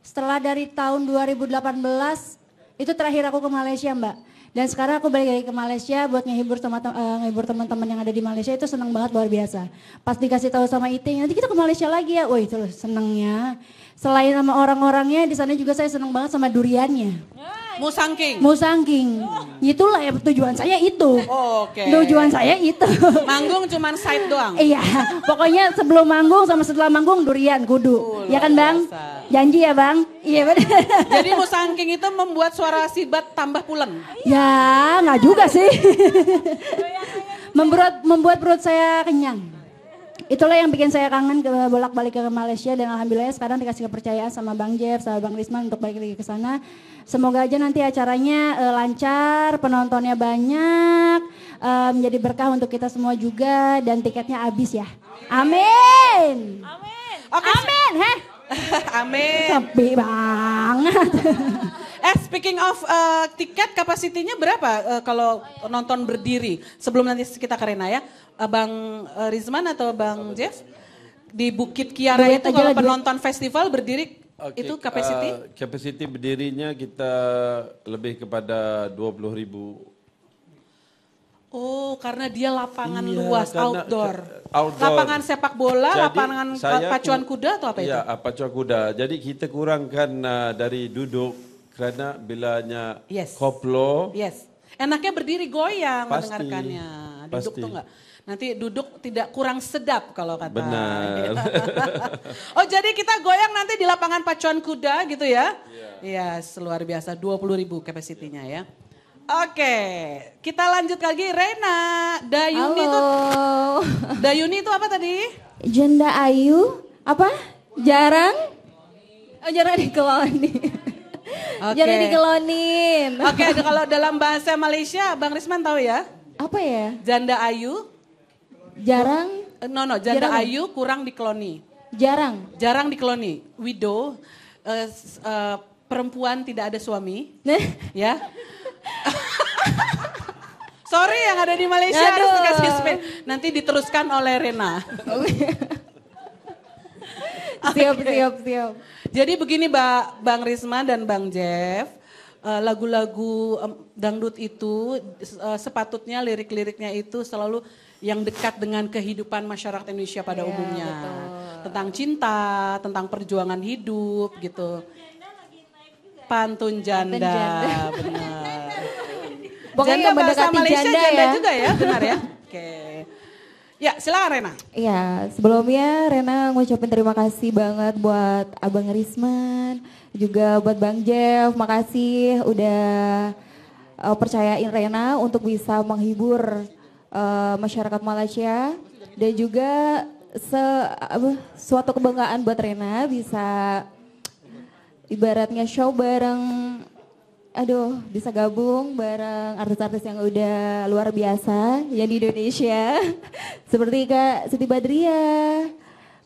setelah dari tahun 2018 itu terakhir aku ke Malaysia, Mbak. Dan sekarang aku balik lagi ke Malaysia buat ngehibur eh, teman-teman uh, yang ada di Malaysia itu senang banget luar biasa. Pas dikasih tahu sama Iting, nanti kita ke Malaysia lagi ya. Wah itu loh senengnya. Selain sama orang-orangnya, di sana juga saya senang banget sama duriannya. Yeah. Musangking. Musangking. Oh. Itulah ya tujuan saya itu. Oh, Oke. Okay. Tujuan saya itu. Manggung cuman side doang. iya. Pokoknya sebelum manggung sama setelah manggung durian kudu. Uh, ya kan Bang? Biasa. Janji ya Bang? Iya benar. Jadi musangking itu membuat suara sibat tambah pulen. Ya, nggak juga sih. membuat membuat perut saya kenyang itulah yang bikin saya kangen ke bolak-balik ke Malaysia dan alhamdulillah sekarang dikasih kepercayaan sama Bang Jeff sama Bang Risman untuk balik lagi ke sana. Semoga aja nanti acaranya eh, lancar, penontonnya banyak, eh, menjadi berkah untuk kita semua juga dan tiketnya habis ya. Amin. Amin. Amin. Okay. Amin. Heh. Amin. Sepi banget. Eh speaking of uh, tiket kapasitinya berapa uh, kalau oh, iya. nonton berdiri? Sebelum nanti kita ke Rena ya. Uh, Bang uh, Rizman atau Bang Jeff? Di Bukit Kiara Bukit itu kalau lagi. penonton festival berdiri okay, itu kapasiti? Uh, kapasiti berdirinya kita lebih kepada 20 ribu Oh, karena dia lapangan iya, luas outdoor. outdoor. Lapangan sepak bola, Jadi, lapangan pacuan kuda atau apa iya, itu? Iya, pacuan kuda. Jadi kita kurangkan uh, dari duduk karena bilanya yes. koplo. Yes. Enaknya berdiri goyang pasti, mendengarkannya. Duduk pasti. tuh enggak. Nanti duduk tidak kurang sedap kalau kata. Benar. Gitu. oh jadi kita goyang nanti di lapangan pacuan kuda gitu ya. Iya. Yeah. Yes, luar biasa. 20 ribu kapasitinya yeah. ya. Oke, kita lanjut lagi Rena. Dayuni itu Dayuni itu apa tadi? Janda Ayu, apa? Jarang? Oh, jarang nih. Okay. Jangan dikelonin. Oke, okay, kalau dalam bahasa Malaysia, Bang Risman tahu ya? Apa ya? Janda ayu. Jarang. Eh, no, no, janda jarang. ayu kurang dikeloni. Jarang. Jarang dikeloni. Widow, uh, uh, perempuan tidak ada suami. ya. Sorry yang ada di Malaysia Aduh. harus dikasih Nanti diteruskan oleh Rena. Oh, iya. siap, siap, siap. Jadi begini ba Bang Risma dan Bang Jeff, eh, lagu-lagu uh, um, dangdut itu uh, sepatutnya lirik-liriknya itu selalu yang dekat dengan kehidupan masyarakat Indonesia pada yeah, umumnya. Betul. Tentang cinta, tentang perjuangan hidup gitu. Pantun janda, Pantun janda. benar. Pokoknya janda bahasa Malaysia janda, ya. janda juga ya, benar ya. Oke. Okay. Ya, silakan Rena. Iya, sebelumnya Rena ngucapin terima kasih banget buat Abang Risman, juga buat Bang Jeff. Makasih udah uh, percayain Rena untuk bisa menghibur uh, masyarakat Malaysia dan juga se uh, suatu kebanggaan buat Rena bisa ibaratnya show bareng aduh bisa gabung bareng artis-artis yang udah luar biasa yang di Indonesia seperti Kak Siti Badriah,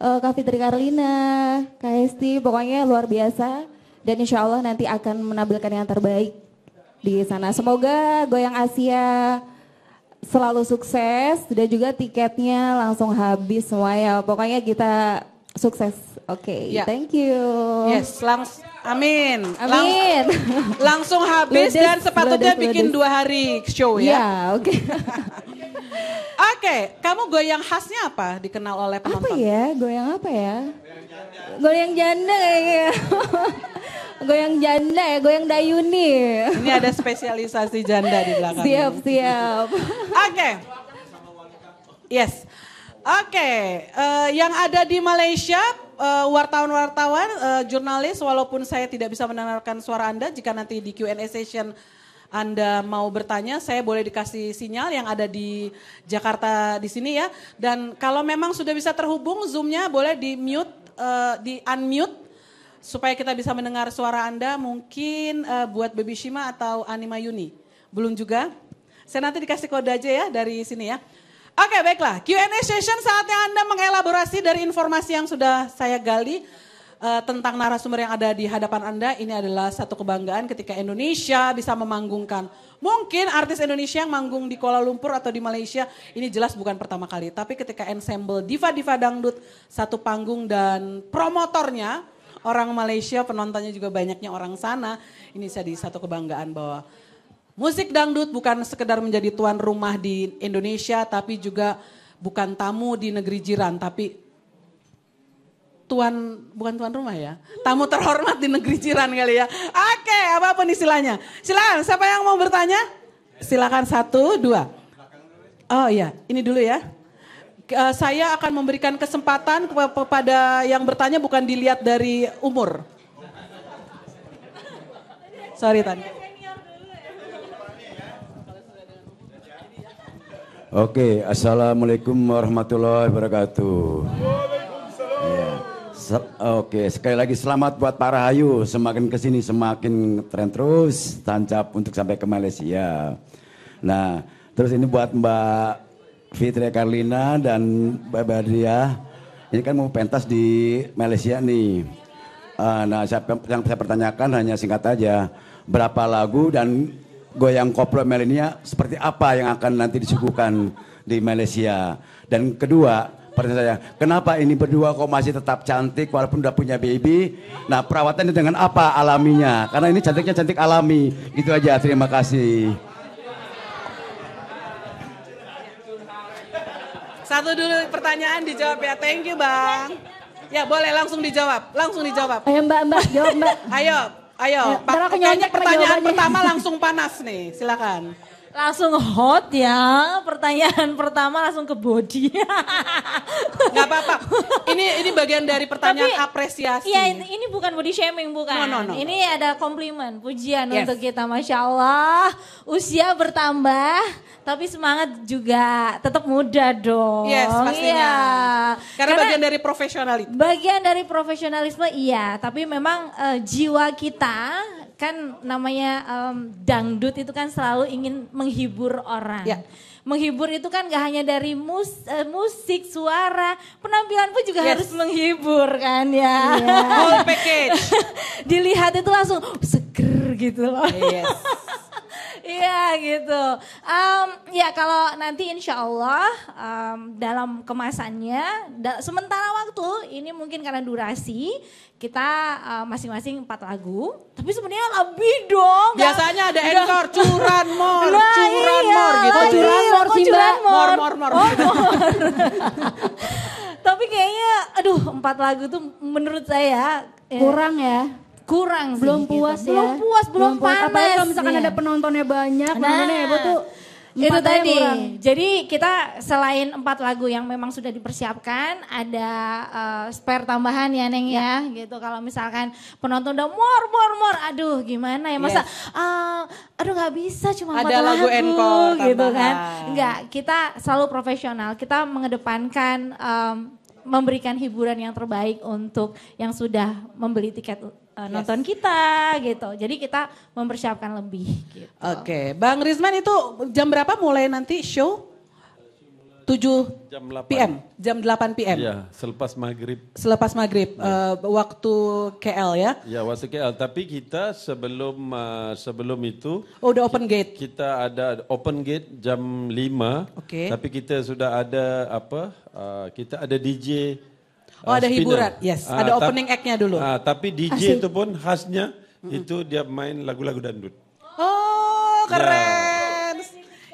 uh, Kak Fitri Karlina, Kak Hesti pokoknya luar biasa dan insya Allah nanti akan menampilkan yang terbaik di sana. Semoga Goyang Asia selalu sukses dan juga tiketnya langsung habis semua ya. Pokoknya kita sukses. Oke, okay, ya. thank you. Yes, langsung amin. Amin. Lang langsung habis ludes, dan sepatutnya ludes, bikin ludes. dua hari show ya. Ya, oke. Okay. oke, okay, kamu goyang khasnya apa? Dikenal oleh penonton. Apa ya? Goyang apa ya? Goyang janda kayaknya. Ya. goyang janda ya, goyang dayuni. Ini ada spesialisasi janda di belakang. Siap, siap. oke. Okay. Yes. Oke, okay, uh, eh, yang ada di Malaysia, eh, wartawan-wartawan, uh, uh, jurnalis, walaupun saya tidak bisa mendengarkan suara Anda, jika nanti di Q&A session anda mau bertanya, saya boleh dikasih sinyal yang ada di Jakarta di sini ya. Dan kalau memang sudah bisa terhubung, zoomnya boleh di mute, uh, di unmute supaya kita bisa mendengar suara Anda. Mungkin uh, buat Baby Shima atau Anima Yuni, belum juga. Saya nanti dikasih kode aja ya dari sini ya. Oke baiklah, Q&A session saatnya Anda mengelaborasi dari informasi yang sudah saya gali uh, tentang narasumber yang ada di hadapan Anda. Ini adalah satu kebanggaan ketika Indonesia bisa memanggungkan. Mungkin artis Indonesia yang manggung di Kuala Lumpur atau di Malaysia ini jelas bukan pertama kali. Tapi ketika ensemble diva-diva dangdut satu panggung dan promotornya orang Malaysia, penontonnya juga banyaknya orang sana. Ini jadi satu kebanggaan bahwa Musik dangdut bukan sekedar menjadi tuan rumah di Indonesia, tapi juga bukan tamu di negeri jiran, tapi tuan bukan tuan rumah ya, tamu terhormat di negeri jiran kali ya. Oke, apa pun istilahnya. Silakan, siapa yang mau bertanya? Silakan satu, dua. Oh iya, ini dulu ya. Eh, saya akan memberikan kesempatan kepada yang bertanya bukan dilihat dari umur. Sorry Tani. Oke, assalamualaikum warahmatullahi wabarakatuh. Iya. Oke, sekali lagi selamat buat para Hayu. Semakin kesini semakin tren terus, tancap untuk sampai ke Malaysia. Nah, terus ini buat Mbak Fitri Karlina dan Mbak Badria. Ini kan mau pentas di Malaysia nih. Ah, nah, siapa yang saya pertanyakan hanya singkat aja, berapa lagu dan goyang koplo Melania seperti apa yang akan nanti disuguhkan di Malaysia. Dan kedua, pertanyaan saya, kenapa ini berdua kok masih tetap cantik walaupun udah punya baby? Nah, perawatannya dengan apa alaminya? Karena ini cantiknya cantik alami. Itu aja, terima kasih. Satu dulu pertanyaan dijawab ya. Thank you, Bang. Ya, boleh langsung dijawab. Langsung dijawab. Ayo, Mbak, Mbak, jawab, Mbak. Ayo, Ayo, Pak, pertanyaan pertama langsung panas nih, silakan langsung hot ya pertanyaan pertama langsung ke body nggak apa-apa ini ini bagian dari pertanyaan Tapi, apresiasi iya ini, bukan body shaming bukan no, no, no, ini ada komplimen pujian yes. untuk kita masya Allah usia bertambah tapi semangat juga tetap muda dong. Yes, pastinya. Iya. Karena, Karena bagian dari profesionalisme. Bagian dari profesionalisme iya, tapi memang uh, jiwa kita kan namanya um, dangdut itu kan selalu ingin menghibur orang. Ya. Menghibur itu kan gak hanya dari mus, uh, musik, suara, penampilan pun juga yes. harus menghibur kan ya. Yeah. Whole package. Dilihat itu langsung seger gitu loh. Yes. Iya gitu. Um, ya kalau nanti insya Allah um, dalam kemasannya, da sementara waktu ini mungkin karena durasi kita masing eh, masing-masing empat lagu, tapi sebenarnya lebih dong. Biasanya ada encore curan mor, nah, curan iya, mor gitu. Oh, iya, curan iya, mor mor mor mor. Oh, mor. tapi kayaknya, aduh empat lagu tuh menurut saya ya, kurang ya kurang sih. Belum gitu. puas gitu. ya. Belum puas, belum, belum panas. kalau misalkan ada penontonnya banyak, ya, nah. penontonnya ya tuh itu tadi. Jadi kita selain empat lagu yang memang sudah dipersiapkan, ada uh, spare tambahan ya Neng ya, ya gitu. Kalau misalkan penonton udah more more more, aduh gimana ya masa, yes. uh, aduh nggak bisa cuma ada lagu, lagu encore gitu kan? Enggak, kita selalu profesional. Kita mengedepankan um, memberikan hiburan yang terbaik untuk yang sudah membeli tiket uh, nonton kita gitu. Jadi kita mempersiapkan lebih gitu. Oke, okay. Bang Rizman itu jam berapa mulai nanti show? 7 jam 8. PM, jam 8 PM. Iya, selepas maghrib. Selepas maghrib, ya. uh, waktu KL ya? Iya, waktu KL. Tapi kita sebelum uh, sebelum itu. Oh, udah open gate. Kita ada open gate jam 5. Oke. Okay. Tapi kita sudah ada apa? Uh, kita ada DJ Oh ada ah, spinner. hiburan, yes. Uh, ada opening act-nya dulu. Uh, tapi DJ Asik. itu pun khasnya itu dia main lagu-lagu dangdut. Oh ya. keren.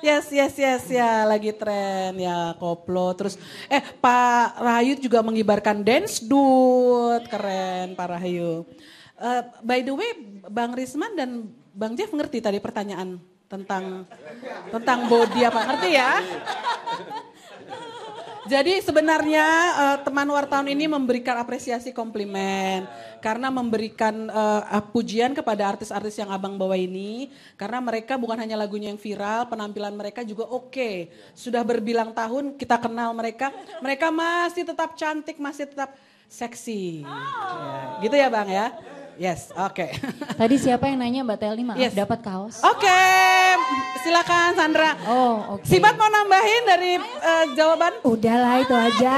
Ya. Yes, yes, yes, ya lagi tren ya koplo. Terus eh Pak Rahayu juga mengibarkan dance dude, keren Pak Rahayu. Uh, by the way, Bang Risman dan Bang Jeff ngerti tadi pertanyaan tentang tentang body apa ngerti ya? Jadi sebenarnya uh, teman wartawan ini memberikan apresiasi komplimen karena memberikan uh, pujian kepada artis-artis yang Abang bawa ini karena mereka bukan hanya lagunya yang viral, penampilan mereka juga oke. Okay. Sudah berbilang tahun kita kenal mereka, mereka masih tetap cantik, masih tetap seksi. Oh. Gitu ya Bang ya. Yes, oke. Okay. Tadi siapa yang nanya Mbak Telly maaf yes. dapat kaos? Oke, okay. silakan Sandra. Oh, oke. Okay. Sibat mau nambahin dari uh, jawaban? Udahlah itu aja.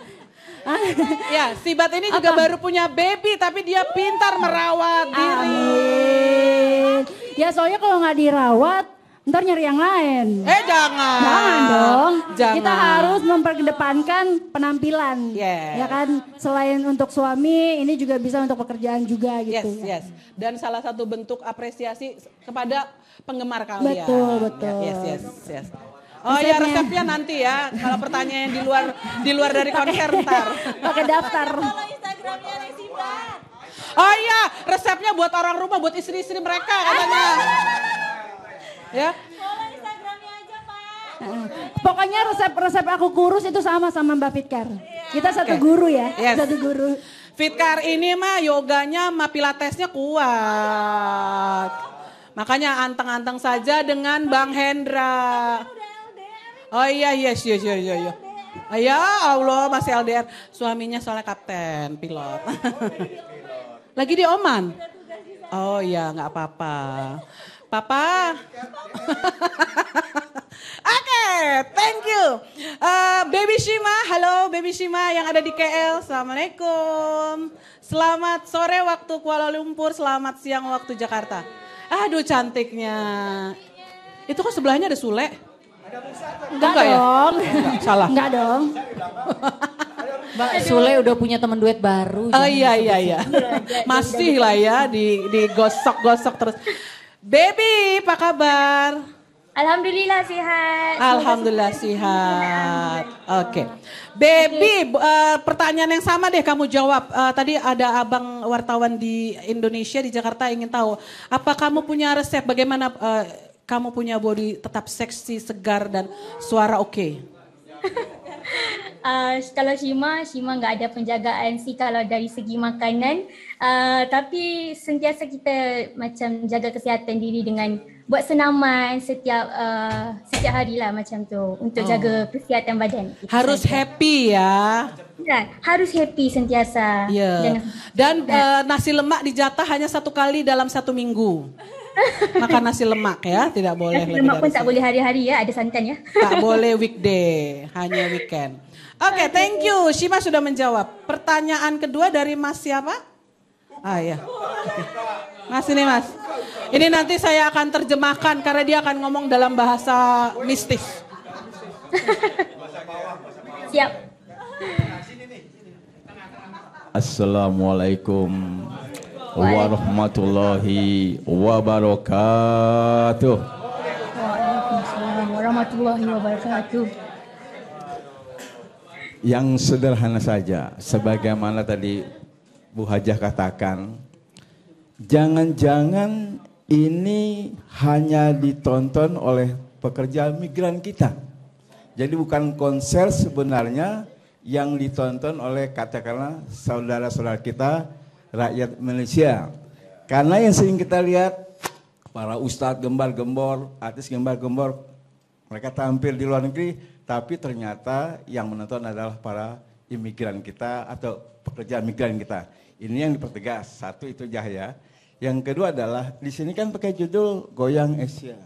ya, Sibat ini juga baru punya baby tapi dia pintar merawat diri. Amin. Ya soalnya kalau nggak dirawat ntar nyari yang lain. Eh jangan. Jangan dong. Jangan. Kita harus memperkedepankan penampilan. Yes. Ya kan selain untuk suami ini juga bisa untuk pekerjaan juga gitu. Yes, ya. yes. Dan salah satu bentuk apresiasi kepada penggemar kalian. Betul, betul. Yes, yes, yes. Oh ya resepnya nanti ya. Kalau pertanyaan di luar di luar dari konser ntar. Pakai daftar. Oh iya, resepnya buat orang rumah, buat istri-istri mereka katanya ya. pokoknya resep-resep aku kurus itu sama sama Mbak Fitkar. Iya. Kita satu guru ya, yes. satu guru. Fitkar ini mah yoganya sama pilatesnya kuat. Makanya anteng-anteng saja dengan Bang Hendra. Oh, oh iya, yes, yes, yes, yes, yes. Iya, iya. Ah, ya Allah masih LDR. Suaminya soalnya kapten, pilot. Oh, Lagi di Oman? Oh iya nggak apa-apa. Papa. Oke, okay, thank you. Uh, Baby Shima, halo Baby Shima yang ada di KL. Assalamualaikum. Selamat sore waktu Kuala Lumpur, selamat siang waktu Jakarta. Aduh cantiknya. Itu kok sebelahnya ada Sule? Enggak, Enggak ya? dong. Ya? Salah. Enggak dong. Mbak Sule udah punya temen duet baru. Oh iya, iya iya iya. Masih lah ya digosok gosok-gosok terus. Baby, apa kabar? Alhamdulillah sihat. Alhamdulillah sihat. Oke. Okay. Baby, okay. Uh, eh, pertanyaan yang sama deh kamu jawab. Uh, tadi ada abang wartawan di Indonesia di Jakarta ingin tahu, apa kamu punya resep bagaimana uh, kamu punya body tetap seksi, segar dan suara oke? Okay? uh, kalau Shima, Shima enggak ada penjagaan sih kalau dari segi makanan. Uh, tapi sentiasa kita macam jaga kesihatan diri dengan buat senaman setiap uh, setiap lah macam tu untuk oh. jaga kesihatan badan. Harus Itu happy ya. Ya, harus happy sentiasa. Yeah. Dan, Dan uh, nasi lemak dijatah hanya satu kali dalam satu minggu. Makan nasi lemak ya, tidak boleh. Nasi lemak pun tak boleh hari-hari ya, ada santan ya. Tak boleh weekday, hanya weekend. Oke, okay, thank you. Shima sudah menjawab. Pertanyaan kedua dari Mas siapa? Ah ya. Mas ini Mas. Ini nanti saya akan terjemahkan karena dia akan ngomong dalam bahasa mistis. Siap. Assalamualaikum warahmatullahi wabarakatuh. Waalaikumsalam warahmatullahi wabarakatuh. Yang sederhana saja, sebagaimana tadi Bu Hajah katakan, jangan-jangan ini hanya ditonton oleh pekerja migran kita. Jadi bukan konser sebenarnya yang ditonton oleh katakanlah saudara-saudara kita rakyat Malaysia. Karena yang sering kita lihat para ustadz gembar-gembor, artis gembar-gembor, mereka tampil di luar negeri, tapi ternyata yang menonton adalah para imigran kita atau pekerja migran kita. Ini yang dipertegas. Satu itu Jahya. Yang kedua adalah di sini kan pakai judul Goyang Asia.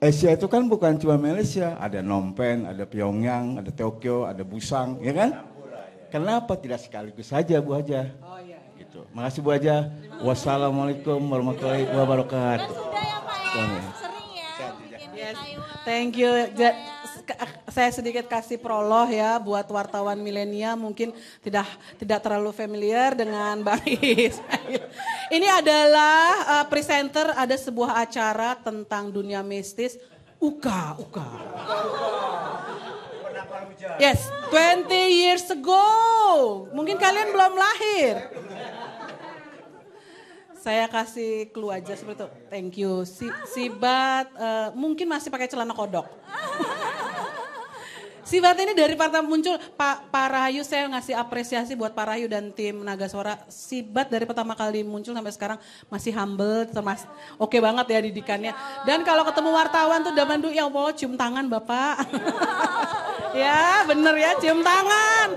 Asia itu kan bukan cuma Malaysia, ada Nompen, ada Pyongyang, ada Tokyo, ada Busan, ya kan? Kenapa tidak sekaligus saja Bu Haja? Makasih Bu Aja. Wassalamualaikum warahmatullahi wabarakatuh. Kan sudah ya Pak ya, sering ya. Thank you. saya sedikit kasih prolog ya buat wartawan milenial mungkin tidak tidak terlalu familiar dengan Bang Ismail. Ini adalah uh, presenter ada sebuah acara tentang dunia mistis Uka, Uka. Yes, 20 years ago. Mungkin kalian belum lahir. Saya kasih clue aja seperti itu. Thank you. Si, Sibat uh, eh, mungkin masih pakai celana kodok. Sibat ini dari partai muncul, Pak Parahayu saya ngasih apresiasi buat pak Parahayu dan tim Naga Suara. Sibat dari pertama kali muncul sampai sekarang masih humble, oke okay banget ya didikannya. Dan kalau ketemu wartawan tuh daman ya Allah cium tangan Bapak. ya bener ya cium tangan.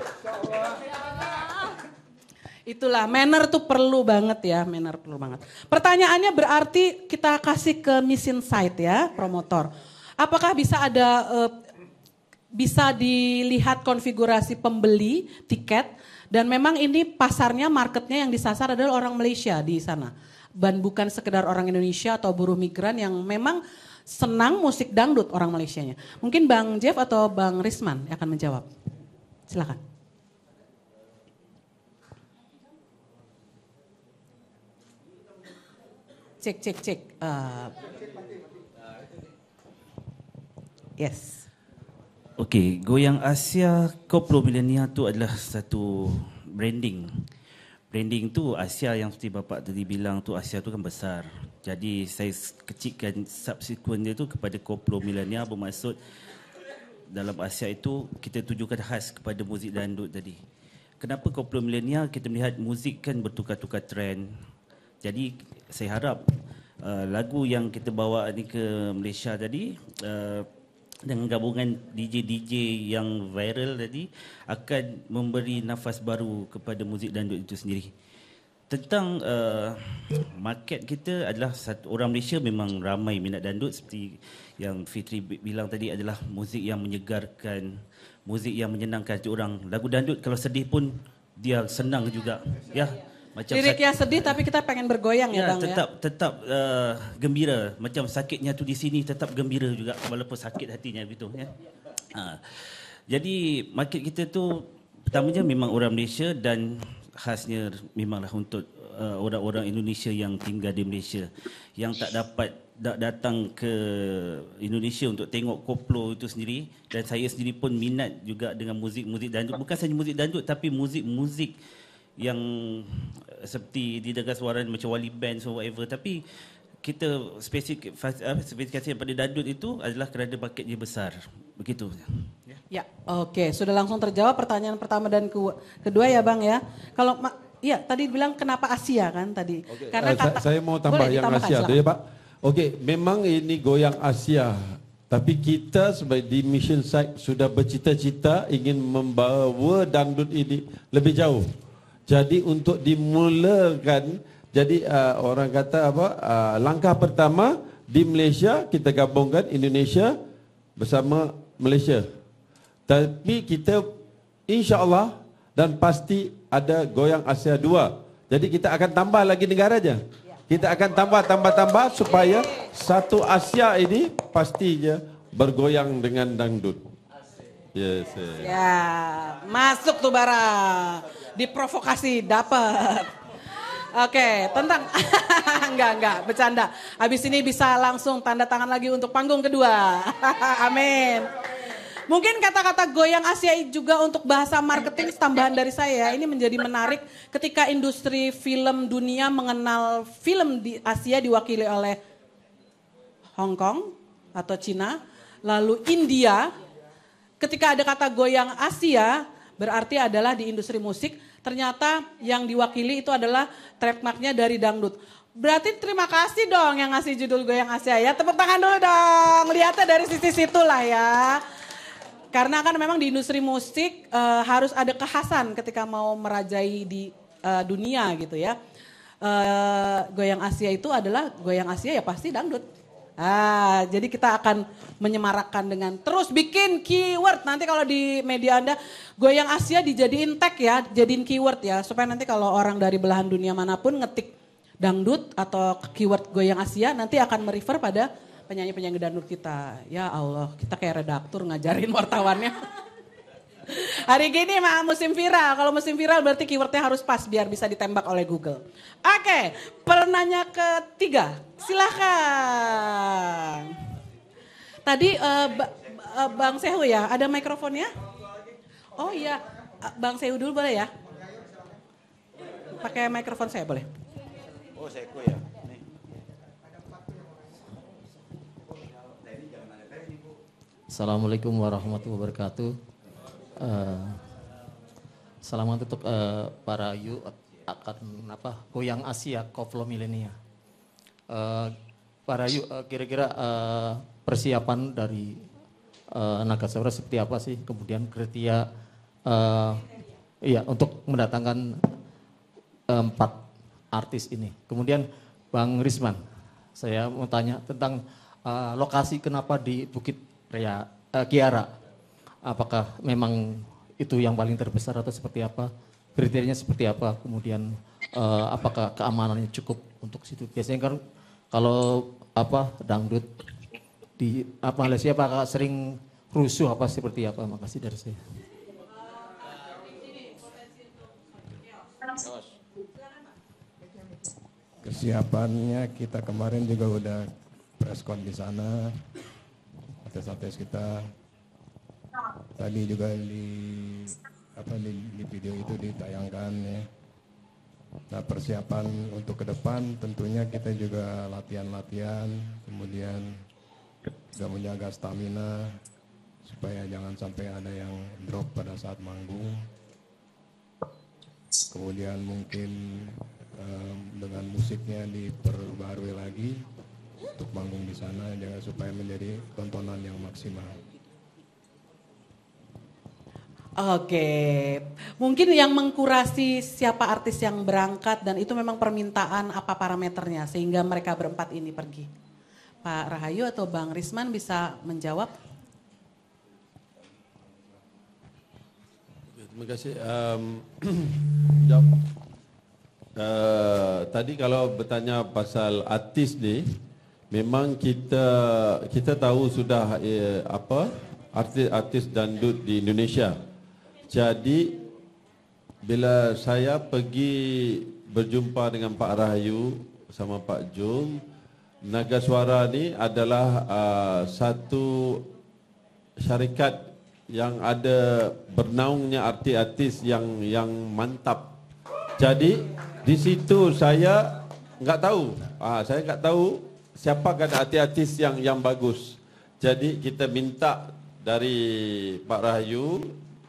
Itulah manner tuh perlu banget ya, manner perlu banget. Pertanyaannya berarti kita kasih ke mission site ya, promotor. Apakah bisa ada uh, bisa dilihat konfigurasi pembeli tiket dan memang ini pasarnya marketnya yang disasar adalah orang Malaysia di sana. Dan bukan sekedar orang Indonesia atau buruh migran yang memang senang musik dangdut orang Malaysianya. Mungkin Bang Jeff atau Bang Risman akan menjawab. Silakan. cek cek cek. Uh, yes. Okay, Goyang Asia Koplo Millennia tu adalah satu branding. Branding tu Asia yang seperti bapak tadi bilang tu Asia tu kan besar. Jadi saya kecilkan subsequent dia tu kepada Koplo Millennia bermaksud dalam Asia itu kita tujukan khas kepada muzik dandut tadi. Kenapa Koplo Millennia kita melihat muzik kan bertukar-tukar trend. Jadi saya harap uh, lagu yang kita bawa ni ke Malaysia tadi uh, dengan gabungan DJ-DJ yang viral tadi akan memberi nafas baru kepada muzik dangdut itu sendiri. Tentang uh, market kita adalah satu, orang Malaysia memang ramai minat dangdut seperti yang Fitri bilang tadi adalah muzik yang menyegarkan, muzik yang menyenangkan hati orang. Lagu dangdut kalau sedih pun dia senang juga. Ya. Yeah macam lirik yang sedih tapi kita pengen bergoyang ya, ya bang tetap, ya tetap tetap uh, gembira macam sakitnya tu di sini tetap gembira juga walaupun sakit hatinya gitu ya ha. jadi market kita tu pertamanya memang orang Malaysia dan khasnya memanglah untuk uh, orang-orang Indonesia yang tinggal di Malaysia yang tak dapat datang ke Indonesia untuk tengok koplo itu sendiri dan saya sendiri pun minat juga dengan muzik-muzik dangdut bukan saja muzik dangdut tapi muzik-muzik yang eh, seperti di didegas suara macam wali band so whatever tapi kita spesifik spesifikasi pada dadut itu adalah kerana paketnya besar begitu ya ya okey sudah langsung terjawab pertanyaan pertama dan kedua ya bang ya kalau ya tadi bilang kenapa Asia kan tadi okay. Eh, karena kata, uh, saya mau tambah yang Asia tadi ya pak okey memang ini goyang Asia tapi kita sebagai di mission site sudah bercita-cita ingin membawa dangdut ini lebih jauh. Jadi untuk dimulakan jadi uh, orang kata apa uh, langkah pertama di Malaysia kita gabungkan Indonesia bersama Malaysia. Tapi kita insya-Allah dan pasti ada goyang Asia 2. Jadi kita akan tambah lagi negara aja. Kita akan tambah tambah tambah supaya satu Asia ini pastinya bergoyang dengan dangdut. Yes. Ya, masuk tu barang. diprovokasi dapat. Oke, tentang enggak enggak bercanda. Habis ini bisa langsung tanda tangan lagi untuk panggung kedua. Amin. Mungkin kata-kata goyang Asia juga untuk bahasa marketing tambahan dari saya. Ya. Ini menjadi menarik ketika industri film dunia mengenal film di Asia diwakili oleh Hong Kong atau Cina, lalu India. Ketika ada kata goyang Asia, Berarti adalah di industri musik, ternyata yang diwakili itu adalah trademarknya dari dangdut. Berarti terima kasih dong yang ngasih judul Goyang Asia ya. Tepuk tangan dulu dong, lihatnya dari sisi situ lah ya. Karena kan memang di industri musik e, harus ada kekhasan ketika mau merajai di e, dunia gitu ya. E, goyang Asia itu adalah goyang Asia ya pasti dangdut Ah, jadi kita akan menyemarakkan dengan terus bikin keyword. Nanti kalau di media Anda, goyang Asia dijadiin tag ya, jadiin keyword ya. Supaya nanti kalau orang dari belahan dunia manapun ngetik dangdut atau keyword goyang Asia, nanti akan merefer pada penyanyi-penyanyi dangdut kita. Ya Allah, kita kayak redaktur ngajarin wartawannya. Hari gini mah musim viral. Kalau musim viral berarti keywordnya harus pas biar bisa ditembak oleh Google. Oke, okay, ketiga. Silahkan. Tadi uh, uh, Bang Sehu ya, ada mikrofonnya? Oh iya, eh, Bang Sehu dulu boleh ya? Pakai mikrofon saya boleh. Oh Sehu ya. Assalamualaikum warahmatullahi wabarakatuh. Uh, selamat untuk uh, para yu akan apa goyang Asia koplo milenial. Para eh, Pak eh, kira-kira eh, persiapan dari uh, Nagasaura seperti apa sih? Kemudian kriteria uh, untuk mendatangkan empat artis ini. Kemudian Bang Risman, saya mau tanya tentang lokasi kenapa di Bukit Rea Kiara. Apakah memang itu yang paling terbesar atau seperti apa? Kriterianya seperti apa? Kemudian apakah keamanannya cukup untuk situ? Biasanya kan kalau apa dangdut di apa Malaysia Pak sering rusuh apa seperti apa? Makasih dari saya. Kesiapannya kita kemarin juga udah preskon di sana, tes-tes kita tadi juga di apa di, di video itu ditayangkan ya. Nah persiapan untuk ke depan tentunya kita juga latihan-latihan, kemudian juga menjaga stamina supaya jangan sampai ada yang drop pada saat manggung. Kemudian mungkin um, dengan musiknya diperbarui lagi untuk manggung di sana, jangan ya, supaya menjadi tontonan yang maksimal. Oke, mungkin yang mengkurasi siapa artis yang berangkat dan itu memang permintaan apa parameternya sehingga mereka berempat ini pergi. Pak Rahayu atau Bang Risman bisa menjawab? Terima kasih. Um, Uh, tadi kalau bertanya pasal artis ni, memang kita kita tahu sudah eh, apa artis-artis dandut di Indonesia Jadi bila saya pergi berjumpa dengan Pak Rahayu sama Pak Jum, Naga Suara ni adalah uh, satu syarikat yang ada bernaungnya artis-artis yang yang mantap. Jadi di situ saya enggak tahu. Ah saya enggak tahu siapa kan artis-artis yang yang bagus. Jadi kita minta dari Pak Rahayu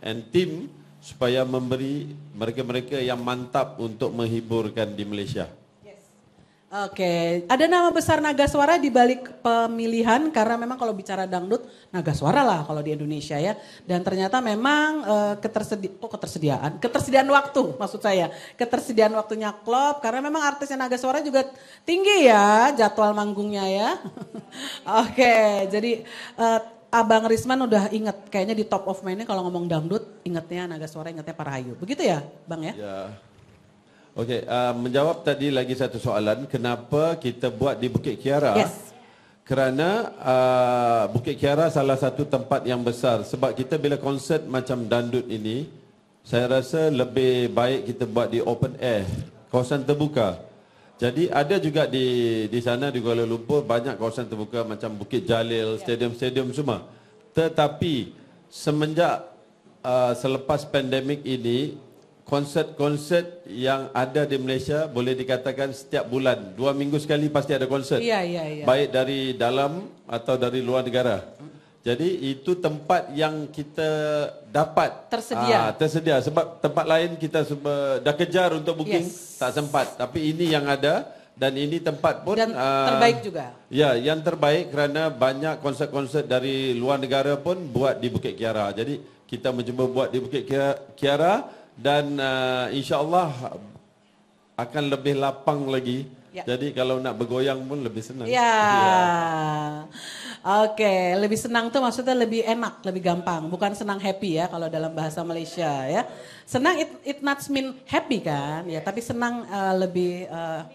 and team supaya memberi mereka-mereka yang mantap untuk menghiburkan di Malaysia. Oke, okay. ada nama besar Naga Suara di balik pemilihan karena memang kalau bicara dangdut Naga Suara lah kalau di Indonesia ya. Dan ternyata memang e, ketersedi oh, ketersediaan, ketersediaan waktu maksud saya, ketersediaan waktunya klop karena memang artisnya Naga Suara juga tinggi ya jadwal manggungnya ya. Oke, okay. jadi e, Abang Risman udah inget, kayaknya di top of mind-nya kalau ngomong dangdut, ingetnya naga suara, ingetnya Rahayu. Begitu ya Bang ya? Ya. Oke, okay, uh, eh, menjawab tadi lagi satu soalan, kenapa kita buat di Bukit Kiara? Yes. Kerana uh, Bukit Kiara salah satu tempat yang besar. Sebab kita bila konsert macam dangdut ini, saya rasa lebih baik kita buat di open air, kawasan terbuka. Jadi ada juga di di sana di Kuala Lumpur banyak kawasan terbuka macam Bukit Jalil, ya. stadium-stadium semua. Tetapi semenjak uh, selepas pandemik ini konsert-konsert yang ada di Malaysia boleh dikatakan setiap bulan dua minggu sekali pasti ada konsert. Ya, ya, ya. Baik dari dalam atau dari luar negara. Jadi itu tempat yang kita dapat tersedia. Aa, ah, tersedia sebab tempat lain kita semua dah kejar untuk booking yes. tak sempat. Tapi ini yang ada dan ini tempat pun dan aa, ah, terbaik juga. Ya, yang terbaik kerana banyak konsert-konsert dari luar negara pun buat di Bukit Kiara. Jadi kita mencuba buat di Bukit Kiara dan ah, insya-Allah akan lebih lapang lagi. Ya. Jadi kalau nak bergoyang pun lebih senang. Ya. ya. Oke, okay. lebih senang tuh maksudnya lebih enak, lebih gampang. Bukan senang happy ya kalau dalam bahasa Malaysia ya. Senang it, it not mean happy kan, ya. Tapi senang uh, lebih uh,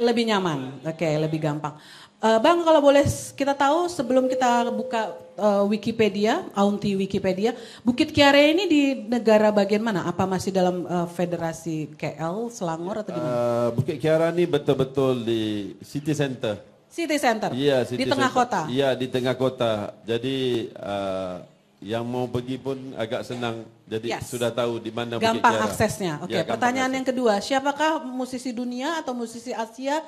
lebih nyaman. Oke, okay, lebih gampang. Uh, bang, kalau boleh kita tahu sebelum kita buka uh, Wikipedia, Aunty Wikipedia, Bukit Kiara ini di negara bagian mana? Apa masih dalam uh, Federasi KL, Selangor atau di mana? Uh, Bukit Kiara ini betul-betul di city center. City center. Iya, city di tengah center. kota. Iya, di tengah kota. Jadi uh, yang mau pergi pun agak senang. Jadi yes. sudah tahu di mana Gampang Bukit Kiara. aksesnya. okay. ya, pertanyaan yang kedua, siapakah musisi dunia atau musisi Asia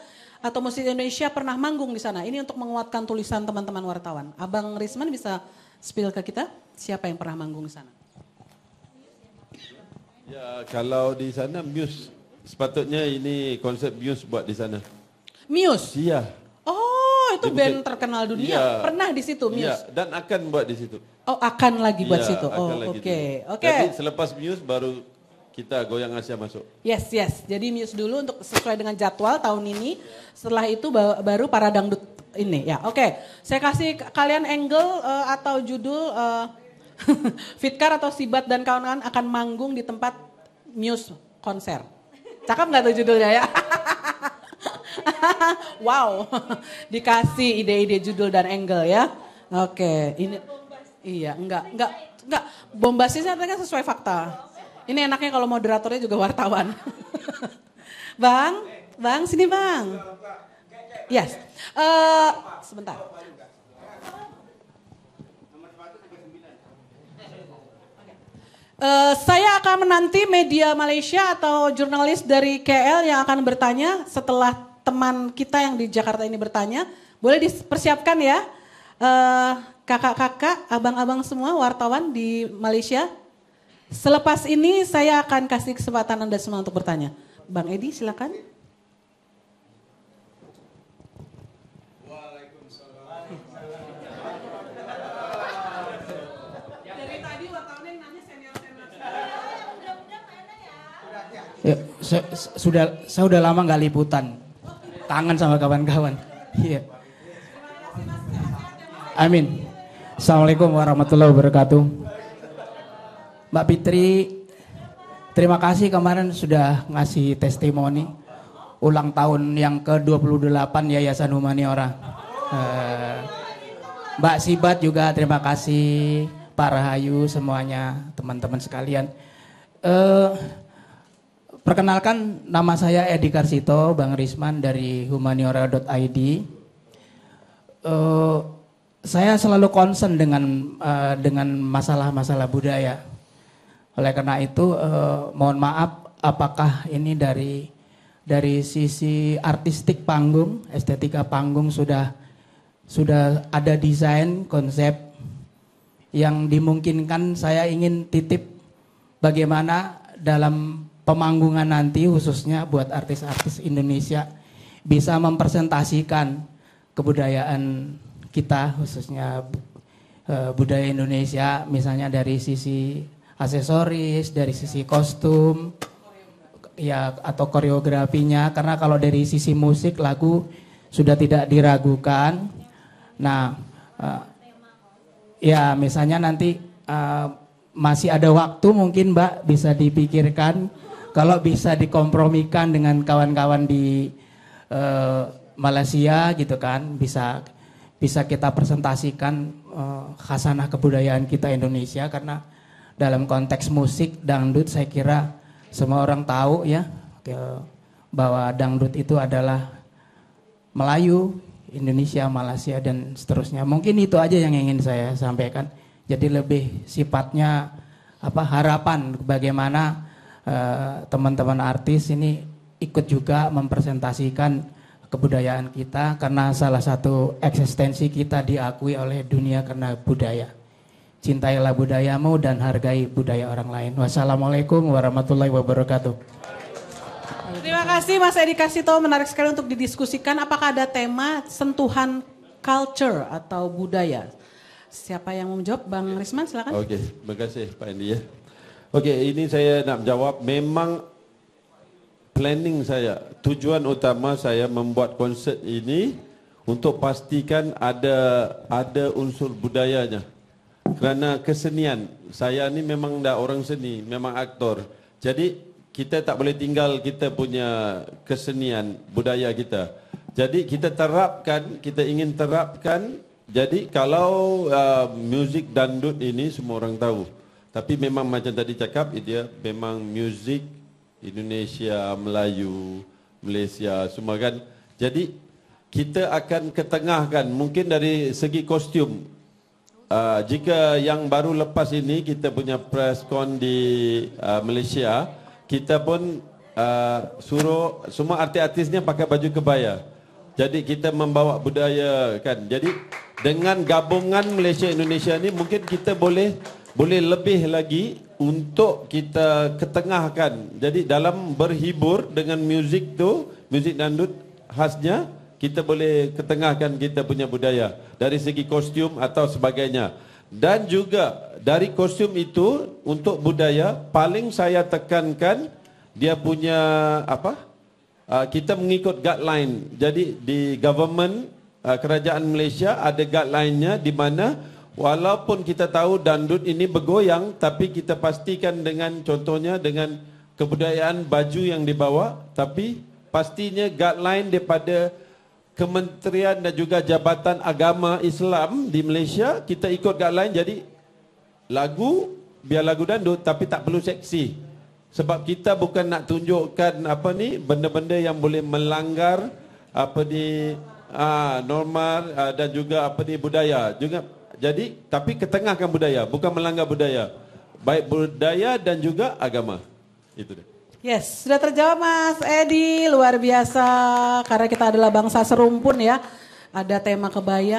atau musik Indonesia pernah manggung di sana. Ini untuk menguatkan tulisan teman-teman wartawan. Abang Risman bisa spill ke kita siapa yang pernah manggung di sana? Ya, kalau di sana Muse sepatutnya ini konsep Muse buat di sana. Muse? Iya. Oh, itu band terkenal dunia. Ya. pernah di situ iya, Muse. Ya. dan akan buat di situ. Oh, akan lagi buat ya, situ. Oh, oke. Oke. Okay. Okay. selepas Muse baru kita goyang Asia masuk. Yes, yes. Jadi Muse dulu untuk sesuai dengan jadwal tahun ini. Setelah itu baru para dangdut ini ya. Oke, okay. saya kasih kalian angle uh, atau judul uh, Fitkar atau Sibat dan kawan-kawan akan manggung di tempat Muse konser. cakep nggak tuh judulnya ya? wow, dikasih ide-ide judul dan angle ya. Oke, okay. ini iya enggak enggak enggak bombastisnya sesuai fakta. Ini enaknya kalau moderatornya juga wartawan. bang, bang, sini bang. Yes. Uh, sebentar. Uh, saya akan menanti media Malaysia atau jurnalis dari KL yang akan bertanya setelah teman kita yang di Jakarta ini bertanya. Boleh dipersiapkan ya eh, kakak-kakak, abang-abang semua wartawan di Malaysia Selepas ini saya akan kasih kesempatan Anda semua untuk bertanya. Bang Edi silakan. Ya, saya, sudah saya sudah lama nggak liputan tangan sama kawan-kawan. Iya. Amin. Assalamualaikum warahmatullahi wabarakatuh. Mbak Fitri, terima kasih kemarin sudah ngasih testimoni ulang tahun yang ke-28 Yayasan Humaniora. Eh, Mbak Sibat juga terima kasih, Pak Rahayu semuanya, teman-teman sekalian. Uh, perkenalkan nama saya Edi Karsito, Bang Risman dari humaniora.id. Uh, eh, saya selalu concern dengan uh, dengan masalah-masalah budaya oleh karena itu eh, mohon maaf apakah ini dari dari sisi artistik panggung, estetika panggung sudah sudah ada desain konsep yang dimungkinkan saya ingin titip bagaimana dalam pemanggungan nanti khususnya buat artis-artis Indonesia bisa mempresentasikan kebudayaan kita khususnya eh, budaya Indonesia misalnya dari sisi aksesoris, dari sisi kostum, ya atau koreografinya. Karena kalau dari sisi musik lagu sudah tidak diragukan. Nah, uh, ya misalnya nanti uh, masih ada waktu mungkin Mbak bisa dipikirkan kalau bisa dikompromikan dengan kawan-kawan di uh, Malaysia gitu kan bisa bisa kita presentasikan uh, khasanah kebudayaan kita Indonesia karena dalam konteks musik dangdut saya kira semua orang tahu ya bahwa dangdut itu adalah Melayu, Indonesia, Malaysia dan seterusnya. Mungkin itu aja yang ingin saya sampaikan. Jadi lebih sifatnya apa harapan bagaimana eh, teman-teman uh, artis ini ikut juga mempresentasikan kebudayaan kita karena salah satu eksistensi kita diakui oleh dunia karena budaya cintailah budayamu dan hargai budaya orang lain. Wassalamualaikum warahmatullahi wabarakatuh. Terima kasih Mas Edi Kasito, menarik sekali untuk didiskusikan apakah ada tema sentuhan culture atau budaya. Siapa yang mau menjawab? Bang Risman silakan. Oke, terima kasih Pak Endi ya. Oke, ini saya nak jawab memang planning saya, tujuan utama saya membuat konsert ini untuk pastikan ada ada unsur budayanya kerana kesenian saya ni memang dah orang seni memang aktor jadi kita tak boleh tinggal kita punya kesenian budaya kita jadi kita terapkan kita ingin terapkan jadi kalau uh, muzik dandut ini semua orang tahu tapi memang macam tadi cakap dia ya, memang muzik Indonesia Melayu Malaysia semua kan jadi kita akan ketengahkan mungkin dari segi kostum uh, jika yang baru lepas ini kita punya press con di uh, Malaysia, kita pun uh, suruh semua artis-artisnya pakai baju kebaya. Jadi kita membawa budaya kan. Jadi dengan gabungan Malaysia Indonesia ni mungkin kita boleh boleh lebih lagi untuk kita ketengahkan. Jadi dalam berhibur dengan muzik tu, muzik dangdut khasnya kita boleh ketengahkan kita punya budaya dari segi kostum atau sebagainya. Dan juga dari kostum itu untuk budaya paling saya tekankan dia punya apa? Ah, kita mengikut guideline. Jadi di government ah, kerajaan Malaysia ada guideline-nya di mana walaupun kita tahu dandut ini bergoyang tapi kita pastikan dengan contohnya dengan kebudayaan baju yang dibawa tapi pastinya guideline daripada kementerian dan juga jabatan agama Islam di Malaysia kita ikut lain jadi lagu biar lagu dandut tapi tak perlu seksi sebab kita bukan nak tunjukkan apa ni benda-benda yang boleh melanggar apa ni aa, ah, norma aa, ah, dan juga apa ni budaya juga jadi tapi ketengahkan budaya bukan melanggar budaya baik budaya dan juga agama itu dia Yes, sudah terjawab Mas Edi, luar biasa karena kita adalah bangsa serumpun ya. Ada tema kebaya.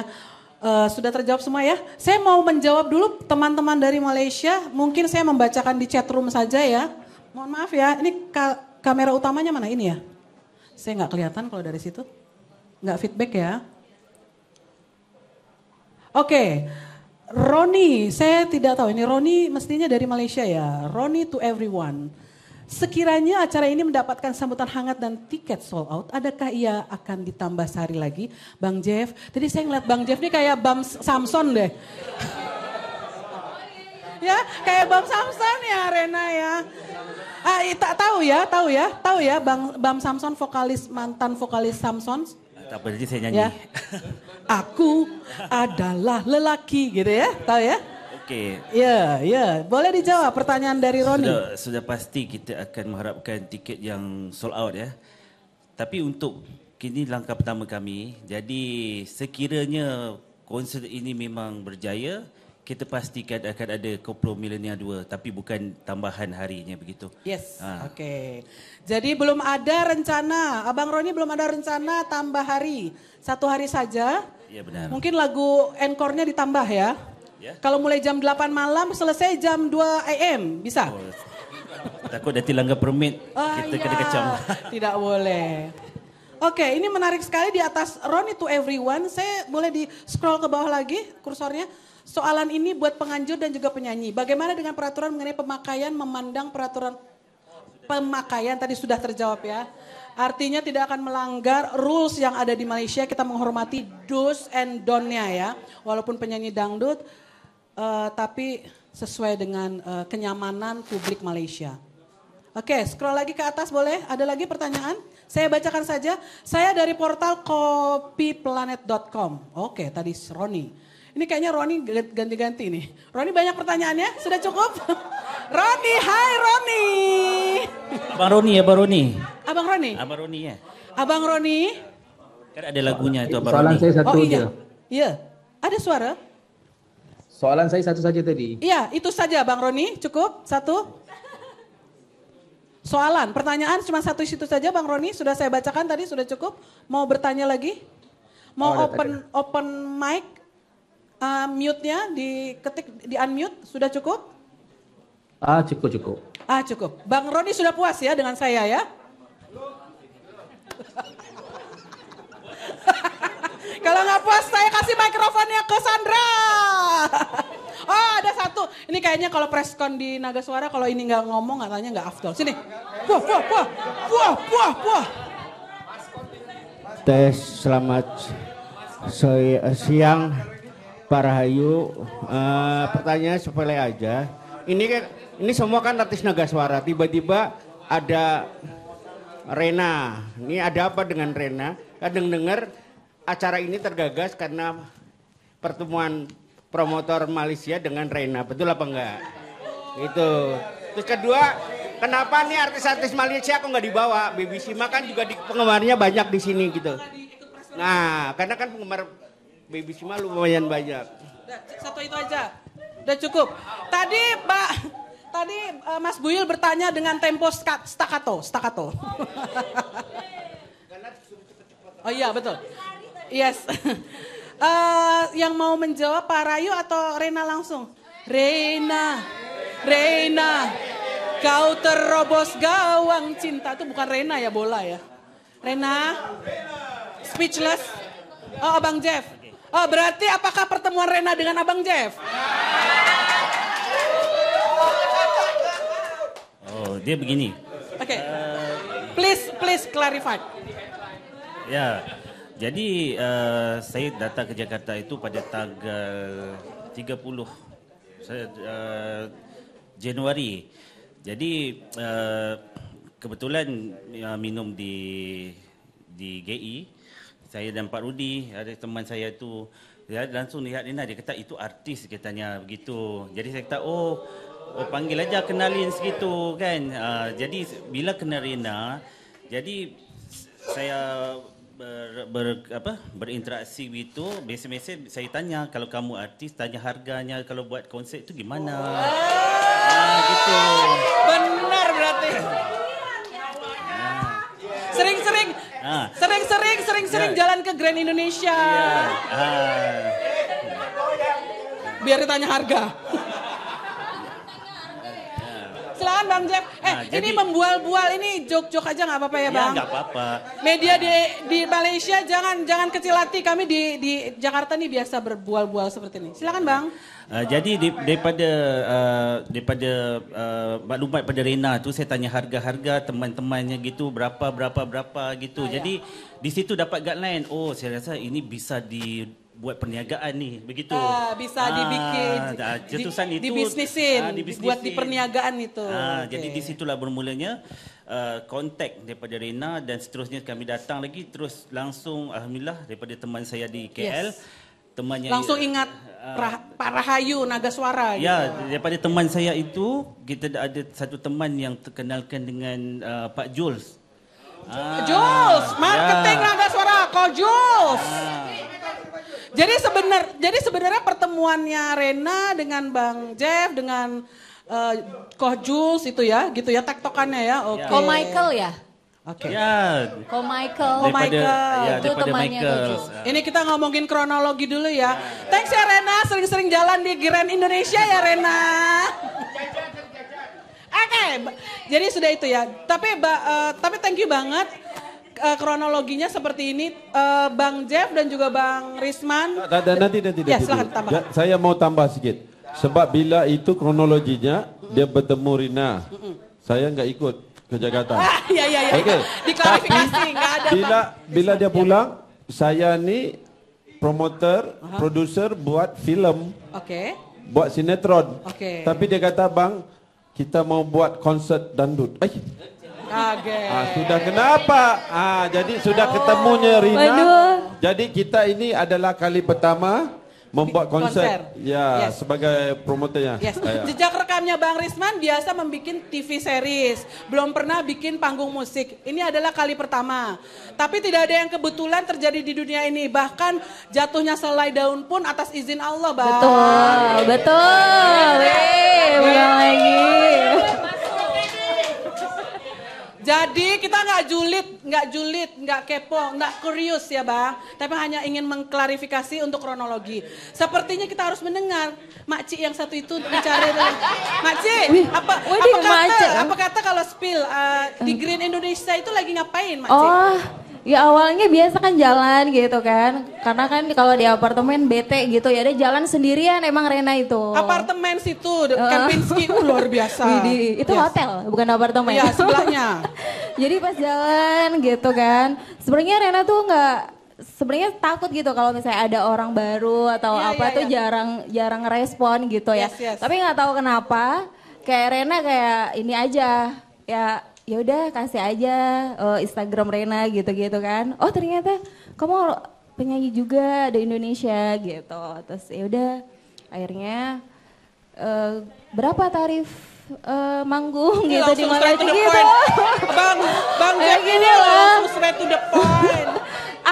Uh, sudah terjawab semua ya. Saya mau menjawab dulu teman-teman dari Malaysia. Mungkin saya membacakan di chat room saja ya. Mohon maaf ya. Ini ka kamera utamanya mana ini ya? Saya nggak kelihatan kalau dari situ. Nggak feedback ya. Oke. Okay. Roni, saya tidak tahu ini Roni mestinya dari Malaysia ya. Roni to everyone. Sekiranya acara ini mendapatkan sambutan hangat dan tiket sold out, adakah ia akan ditambah sehari lagi? Bang Jeff, tadi saya ngeliat Bang Jeff ini kayak Bam Samson deh. ya, kayak Bam Samson ya Rena ya. Ah, tak tahu ya, tahu ya, tahu ya Bang Bam Samson vokalis mantan vokalis Samson. Tak berarti saya nyanyi. Ya. Aku adalah lelaki gitu ya, tahu ya? Okey. Ya, yeah, ya. Yeah. Boleh dijawab pertanyaan dari Roni. Sudah, sudah pasti kita akan mengharapkan tiket yang sold out ya. Tapi untuk kini langkah pertama kami, jadi sekiranya konsert ini memang berjaya, kita pastikan akan ada Koplo Millennia 2 tapi bukan tambahan harinya begitu. Yes. Ha. Okey. Jadi belum ada rencana, Abang Roni belum ada rencana tambah hari. Satu hari saja. Ya benar. Mungkin lagu encore-nya ditambah ya. Yeah. Kalau mulai jam 8 malam selesai jam 2 AM bisa? Oh, takut dia tilanggar permit. Oh, kita yeah. kena kecam. Tidak boleh. Oke, okay, ini menarik sekali di atas Ronnie to everyone. Saya boleh di scroll ke bawah lagi kursornya. Soalan ini buat penganjur dan juga penyanyi. Bagaimana dengan peraturan mengenai pemakaian memandang peraturan pemakaian tadi sudah terjawab ya. Artinya tidak akan melanggar rules yang ada di Malaysia. Kita menghormati do's and dont ya. Walaupun penyanyi dangdut uh, tapi sesuai dengan uh, kenyamanan publik Malaysia. Oke, okay, scroll lagi ke atas boleh? Ada lagi pertanyaan? Saya bacakan saja. Saya dari portal kopiplanet.com. Oke, okay, tadi Roni. Ini kayaknya Roni ganti-ganti nih. Roni banyak pertanyaannya, sudah cukup? Roni, hai Roni. Abang Roni ya, Abang Roni. Abang Roni? Abang Roni ya. Abang Roni? Kan ada lagunya itu Abang Roni. oh, iya. Iya. Ada suara? Soalan saya satu saja tadi. Iya, itu saja Bang Roni. Cukup? Satu? Soalan, pertanyaan cuma satu situ saja Bang Roni. Sudah saya bacakan tadi, sudah cukup. Mau bertanya lagi? Mau oh, open ada. open mic? Uh, mute-nya ketik di unmute. Sudah cukup? Ah, cukup, cukup. Ah, cukup. Bang Roni sudah puas ya dengan saya ya? Kalau nggak puas saya kasih mikrofonnya ke Sandra. Oh ada satu. Ini kayaknya kalau preskon di Naga Suara kalau ini nggak ngomong katanya nggak afdol. Sini. puah, puah, puah, puah, puah. puah. Tes selamat eh, siang Pak Rahayu. Uh, pertanyaan sepele aja. Ini kan ini semua kan artis Naga Suara. Tiba-tiba ada Rena. Ini ada apa dengan Rena? Kadang dengar acara ini tergagas karena pertemuan promotor Malaysia dengan Reina. Betul apa enggak? Itu. Terus kedua, kenapa nih artis-artis Malaysia kok nggak dibawa? Baby Sima kan juga di, penggemarnya banyak di sini gitu. Nah, karena kan penggemar Baby Sima lumayan banyak. Satu itu aja. Udah cukup. Tadi Pak, tadi eh, Mas Buil bertanya dengan tempo staccato, staccato. Oh iya, betul. Yes. uh, yang mau menjawab Pak Rayu atau Rena langsung? Rena, Rena, kau terobos gawang cinta. Itu bukan Rena ya bola ya. Rena, speechless. Oh Abang Jeff. Oh berarti apakah pertemuan Rena dengan Abang Jeff? Oh dia begini. Oke. Okay. Please, please clarify. Ya, yeah Jadi uh, saya datang ke Jakarta itu pada tanggal 30 saya, uh, Januari. Jadi uh, kebetulan uh, minum di di GI e. saya dan Pak Rudi ada teman saya tu dia langsung lihat Nina lah. dia kata itu artis dia tanya begitu. Jadi saya kata oh Oh, panggil aja kenalin segitu kan. Uh, jadi bila kena Rina, ah, jadi saya ber, ber apa berinteraksi itu biasa-biasa saya tanya kalau kamu artis tanya harganya kalau buat konsert itu gimana. Oh. Ah, gitu. Benar berarti. Sering-sering ah. Ah. sering-sering sering-sering ya. jalan ke Grand Indonesia. Yeah. Ah. Biar ditanya harga. Silakan Bang Jeff. Nah, eh, nah, ini membual-bual ini jok-jok aja nggak apa-apa ya, iya, Bang? Iya, nggak apa-apa. Media di di Malaysia jangan jangan kecil hati. Kami di di Jakarta ini biasa berbual-bual seperti ini. Silakan, Bang. Uh, jadi di, daripada uh, daripada uh, maklumat pada Rena tu saya tanya harga-harga teman-temannya gitu berapa berapa berapa gitu. Ah, ya. jadi ya. di situ dapat guideline. Oh, saya rasa ini bisa di buat perniagaan ni begitu ah, bisa ah, dibikin ah, di, itu dibisnisin, ah, dibisnisin buat di perniagaan itu ah, okay. jadi di situlah bermulanya ah, kontak uh, daripada Rena dan seterusnya kami datang lagi terus langsung alhamdulillah daripada teman saya di KL yes. temannya langsung ingat uh, Pak Rahayu Naga Suara ya gitu. daripada teman saya itu kita ada satu teman yang terkenalkan dengan uh, Pak Jules Jules, ah, marketing ya. Naga Suara, Ko Jules. Ah. Jadi sebenar jadi sebenarnya pertemuannya Rena dengan Bang Jeff dengan uh, Koh Jules itu ya, gitu ya tektokannya ya. Oke. Okay. Michael ya? Oke. Okay. Ya. Ko Michael. Ko Michael. Ya, itu temannya Michael. Ya. Ini kita ngomongin kronologi dulu ya. ya. Thanks ya Rena, sering-sering jalan di Grand Indonesia ya Rena. Oke, okay. jadi sudah itu ya. Tapi uh, tapi thank you banget uh, kronologinya seperti ini uh, Bang Jeff dan juga Bang Risman. Nanti nanti nanti. Ya, nanti, tambah. Ya, saya mau tambah sedikit. Sebab bila itu kronologinya mm hmm dia bertemu Rina. Mm saya nggak ikut ke Jakarta. Ah, iya iya iya. Oke. Okay. Diklarifikasi nggak ada. Bila bila dia iya. pulang, saya ini promoter, uh -huh. produser buat film. Oke. Okay. Buat sinetron. Oke. Okay. Tapi dia kata, "Bang, kita mau buat konsert dangdut." Eh. Kaget. Ah, sudah kenapa? Ah, jadi sudah oh. ketemunya Rina. Waduh. Jadi kita ini adalah kali pertama membuat konser, konser. ya yes. sebagai promoternya. Yes. Ah, ya. Jejak rekamnya Bang Risman biasa membuat TV series, belum pernah bikin panggung musik. Ini adalah kali pertama. Tapi tidak ada yang kebetulan terjadi di dunia ini. Bahkan jatuhnya selai daun pun atas izin Allah, Bang. Betul, betul. Weh, ulang lagi. Jadi kita nggak julid, nggak julid, nggak kepo, nggak kurius ya bang. Tapi hanya ingin mengklarifikasi untuk kronologi. Sepertinya kita harus mendengar makci yang satu itu bicara. dengan Makci, apa, apa kata, ah. apa kata kalau spill uh, di Green Indonesia itu lagi ngapain makci? Oh. Ya awalnya biasa kan jalan gitu kan. Karena kan kalau di apartemen bete gitu ya ada jalan sendirian emang Rena itu. Apartemen situ Kempinski uh, luar biasa. di, itu yes. hotel bukan apartemen. ya sebelahnya. Jadi pas jalan gitu kan. Sebenarnya Rena tuh nggak sebenarnya takut gitu kalau misalnya ada orang baru atau yeah, apa yeah, tuh yeah. jarang jarang respon gitu ya. yes. Tapi nggak tahu kenapa kayak Rena kayak ini aja ya ya udah kasih aja uh, Instagram Rena gitu-gitu kan. Oh ternyata kamu penyanyi juga di Indonesia gitu. Terus ya udah akhirnya uh, berapa tarif uh, manggung gitu di Malaysia gitu. Bang, bang Jack gini loh. Straight to the point.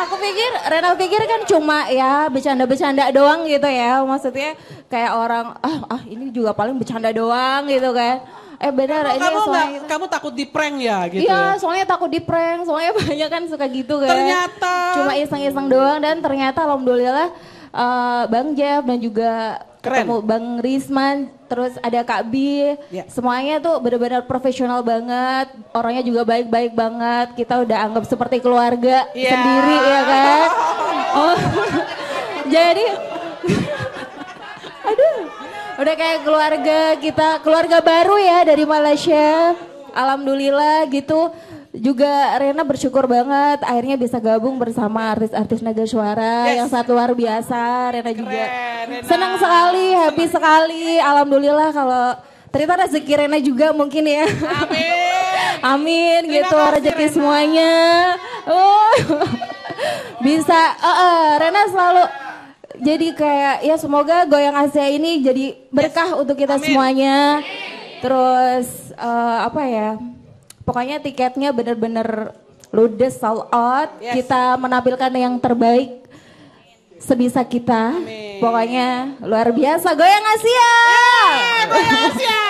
Aku pikir, Rena pikir kan cuma ya bercanda-bercanda doang gitu ya. Maksudnya kayak orang, ah, ah ini juga paling bercanda doang gitu kan eh benar ini kamu gak, itu. kamu takut di prank ya gitu iya soalnya takut di prank soalnya banyak kan suka gitu kan ternyata cuma iseng-iseng doang dan ternyata alhamdulillah uh, Bang Jeff dan juga Keren. ketemu Bang Risman terus ada Kak Bi yeah. semuanya tuh benar-benar profesional banget orangnya juga baik-baik banget kita udah anggap seperti keluarga yeah. sendiri ya kan oh jadi aduh Udah kayak keluarga kita, keluarga baru ya dari Malaysia. Alhamdulillah gitu. Juga Rena bersyukur banget akhirnya bisa gabung bersama artis-artis Naga Suara yes. yang sangat luar biasa. Rena Keren, juga Rena. senang sekali, happy senang. sekali. Alhamdulillah kalau ternyata rezeki Rena juga mungkin ya. Amin. Amin Terima gitu kasih, rezeki Rena. semuanya. Oh. bisa uh, uh, Rena selalu jadi kayak ya semoga goyang Asia ini jadi berkah yes. untuk kita Amin. semuanya. Terus uh, apa ya? Pokoknya tiketnya bener-bener ludes sold out. Yes. Kita menampilkan yang terbaik sebisa kita. Amin. Pokoknya luar biasa goyang Asia. Yeay, goyang Asia.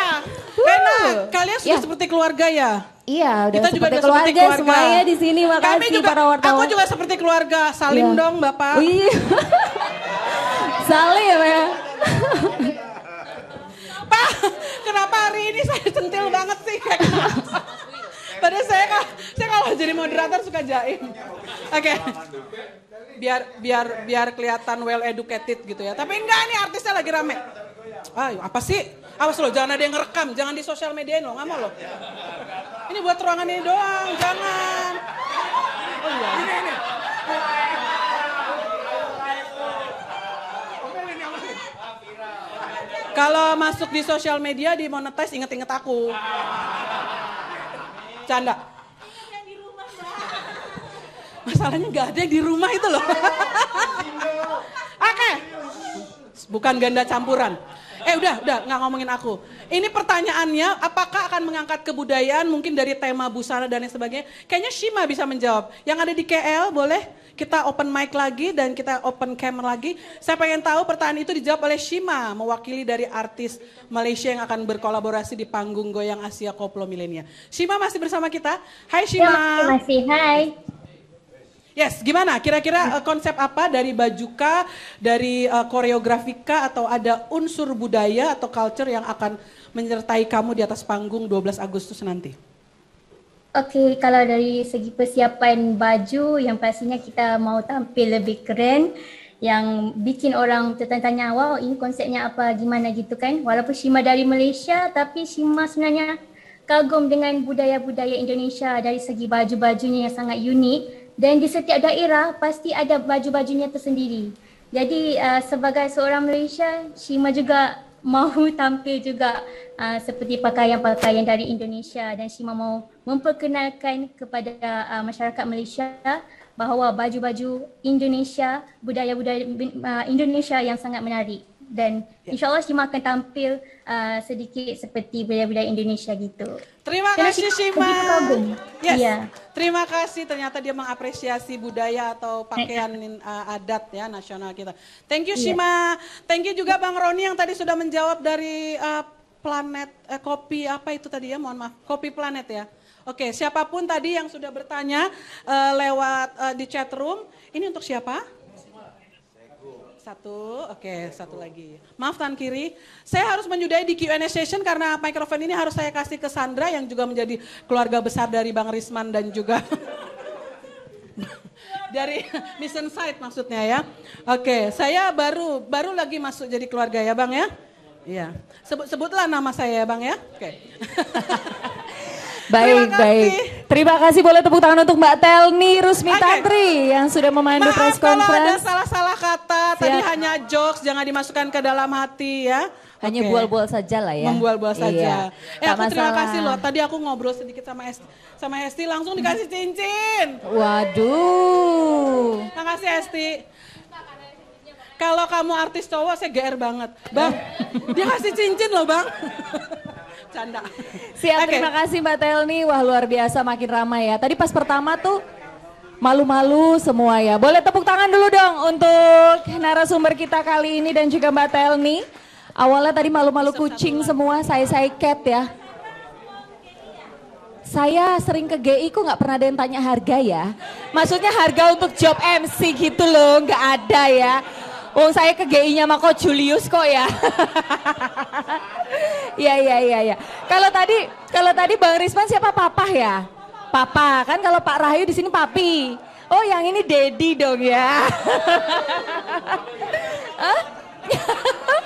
Karena kalian sudah ya. seperti keluarga ya? Iya, udah kita juga seperti keluarga, seperti keluarga semuanya di sini. Makasih Kami juga, para wartawan. Aku juga seperti keluarga. Salim ya. dong, Bapak. Wih. Salim ya. Pak, kenapa hari ini saya centil banget sih? Padahal saya saya kalau jadi moderator suka jaim. Oke. Okay. Biar biar biar kelihatan well educated gitu ya. Tapi enggak ini artisnya lagi rame. Ayo, ah, apa sih? Awas lo, jangan ada yang ngerekam, jangan di sosial media ini lo, nggak mau lo. Ini buat ruangan ini doang, jangan. Oh iya. Ini, ini. Kalau masuk di sosial media di monetize inget-inget aku. Canda. Masalahnya nggak ada yang di rumah itu loh. Oke. Okay bukan ganda campuran. Eh udah, udah nggak ngomongin aku. Ini pertanyaannya, apakah akan mengangkat kebudayaan mungkin dari tema busana dan lain sebagainya? Kayaknya Shima bisa menjawab. Yang ada di KL boleh kita open mic lagi dan kita open camera lagi. Saya pengen tahu pertanyaan itu dijawab oleh Shima, mewakili dari artis Malaysia yang akan berkolaborasi di panggung Goyang Asia Koplo Milenia. Shima masih bersama kita. Hai Shima. Ya, masih, Hai. Yes, gimana? Kira-kira uh, konsep apa dari bajuka, dari uh, koreografika atau ada unsur budaya atau culture yang akan menyertai kamu di atas panggung 12 Agustus nanti? Oke, okay, kalau dari segi persiapan baju yang pastinya kita mau tampil lebih keren yang bikin orang tertanya-tanya, wow ini konsepnya apa, gimana gitu kan. Walaupun Shima dari Malaysia, tapi Shima sebenarnya kagum dengan budaya-budaya Indonesia dari segi baju-bajunya yang sangat unik dan di setiap daerah pasti ada baju-bajunya tersendiri. Jadi uh, sebagai seorang Malaysia, Shima juga mahu tampil juga uh, seperti pakaian-pakaian dari Indonesia dan Shima mahu memperkenalkan kepada uh, masyarakat Malaysia bahawa baju-baju Indonesia, budaya-budaya uh, Indonesia yang sangat menarik. dan yeah. insyaallah Shima akan tampil uh, sedikit seperti budaya-budaya Indonesia gitu. Terima Karena kasih Shima. Yes. Yeah. Terima kasih ternyata dia mengapresiasi budaya atau eh, eh. pakaian uh, adat ya nasional kita. Thank you iya. Shima. Yeah. Thank you juga Bang Roni yang tadi sudah menjawab dari uh, planet eh, kopi apa itu tadi ya? Mohon maaf. Kopi planet ya. Oke, okay, siapapun tadi yang sudah bertanya uh, lewat uh, di chat room, ini untuk siapa? Satu, oke, okay, satu lagi. Maaf tangan kiri, saya harus menyudahi di Q&A session karena microphone ini harus saya kasih ke Sandra yang juga menjadi keluarga besar dari Bang Risman dan juga dari Mission Site maksudnya ya. Oke, okay, saya baru baru lagi masuk jadi keluarga ya Bang ya. Iya. Sebut sebutlah nama saya ya Bang ya. Oke. Okay. Baik, Terima baik. Terima kasih boleh tepuk tangan untuk Mbak Telni Rusmi okay. Tantri yang sudah memandu Maaf press conference. kalau ada salah-salah kata, Siap. tadi hanya jokes, jangan dimasukkan ke dalam hati ya. Hanya okay. bual-bual saja lah ya. Membual-bual saja. Iya. Eh aku terima kasih loh. Tadi aku ngobrol sedikit sama Esti, sama Esti langsung dikasih cincin. Waduh. Terima kasih Esti. Kalau kamu artis cowok saya GR banget. Bang, dia kasih cincin loh, Bang. Canda. Siap, okay. terima kasih Mbak Telni. Wah luar biasa makin ramai ya. Tadi pas pertama tuh malu-malu semua ya. Boleh tepuk tangan dulu dong untuk narasumber kita kali ini dan juga Mbak Telni. Awalnya tadi malu-malu kucing semua, saya-saya cat ya. Saya sering ke GI kok nggak pernah ada yang tanya harga ya. Maksudnya harga untuk job MC gitu loh, nggak ada ya. Wong oh, saya ke GI-nya kok Julius kok ya. Iya iya iya iya. Kalau tadi kalau tadi Bang Risman siapa papa ya? Papa kan kalau Pak Rahayu di sini papi. Oh yang ini Dedi dong ya.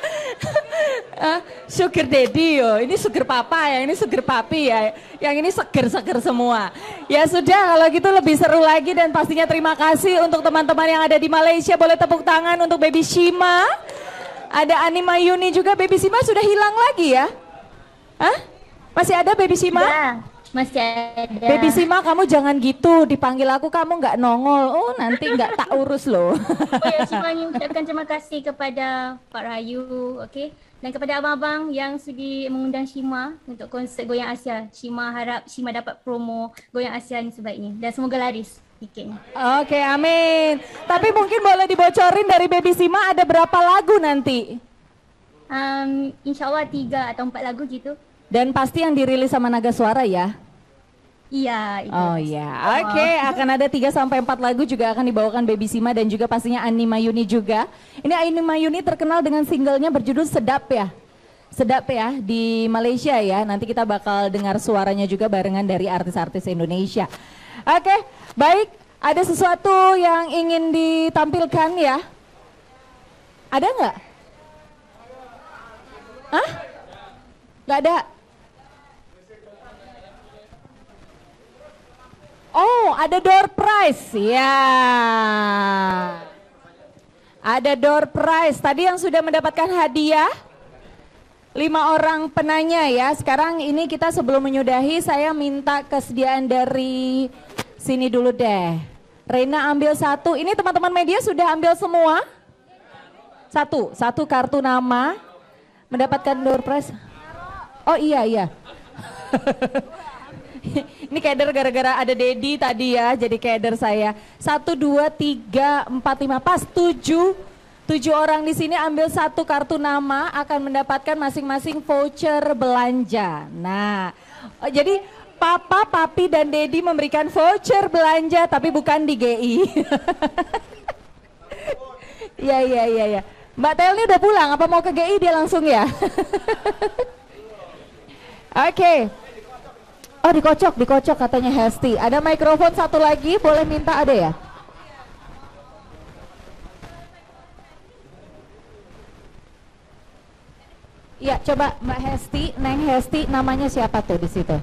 uh, sugar daddy yo. Ini sugar papa, ya, ini sugar papi ya. Yang ini seger-seger semua. Ya sudah kalau gitu lebih seru lagi dan pastinya terima kasih untuk teman-teman yang ada di Malaysia. Boleh tepuk tangan untuk Baby Shima. Ada Anima Yuni juga. Baby Shima sudah hilang lagi ya? Hah? Masih ada Baby Shima? Ya. Masih ada. Baby Sima kamu jangan gitu dipanggil aku kamu nggak nongol. Oh nanti nggak tak urus loh. oh ya Sima ingin ucapkan terima kasih kepada Pak Rayu, oke? Okay? Dan kepada abang-abang yang sudi mengundang Shima untuk konsert Goyang Asia. Shima harap Shima dapat promo Goyang Asia ni sebaiknya. Dan semoga laris tiketnya. Oke, amin. Tapi mungkin boleh dibocorin dari Baby Shima ada berapa lagu nanti? Um, Allah tiga atau empat lagu gitu. Dan pasti yang dirilis sama Naga Suara ya? Iya. Oh iya. Oke, okay, oh. akan ada 3 sampai 4 lagu juga akan dibawakan Baby Sima dan juga pastinya Ani Mayuni juga. Ini Ani Mayuni terkenal dengan singlenya berjudul Sedap ya. Sedap ya di Malaysia ya. Nanti kita bakal dengar suaranya juga barengan dari artis-artis Indonesia. Oke, okay, baik. Ada sesuatu yang ingin ditampilkan ya? Ada nggak? Hah? Nggak ada. Oh, ada door prize. Ya. Yeah. Ada door prize. Tadi yang sudah mendapatkan hadiah lima orang penanya ya. Sekarang ini kita sebelum menyudahi saya minta kesediaan dari sini dulu deh. Reina ambil satu. Ini teman-teman media sudah ambil semua? Satu, satu kartu nama mendapatkan door prize. Oh iya iya. Ini keder gara-gara ada Dedi tadi ya, jadi keder saya. Satu, dua, tiga, empat, lima, pas tujuh. Tujuh orang di sini ambil satu kartu nama akan mendapatkan masing-masing voucher belanja. Nah, jadi Papa, Papi, dan Dedi memberikan voucher belanja, tapi bukan di GI. Iya, iya, iya, iya. Mbak ini udah pulang, apa mau ke GI dia langsung ya? Oke. okay. Oh dikocok, dikocok katanya Hesti. Ada mikrofon satu lagi, boleh minta ada ya? Iya, coba Mbak Hesti, Neng Hesti, namanya siapa tuh di situ?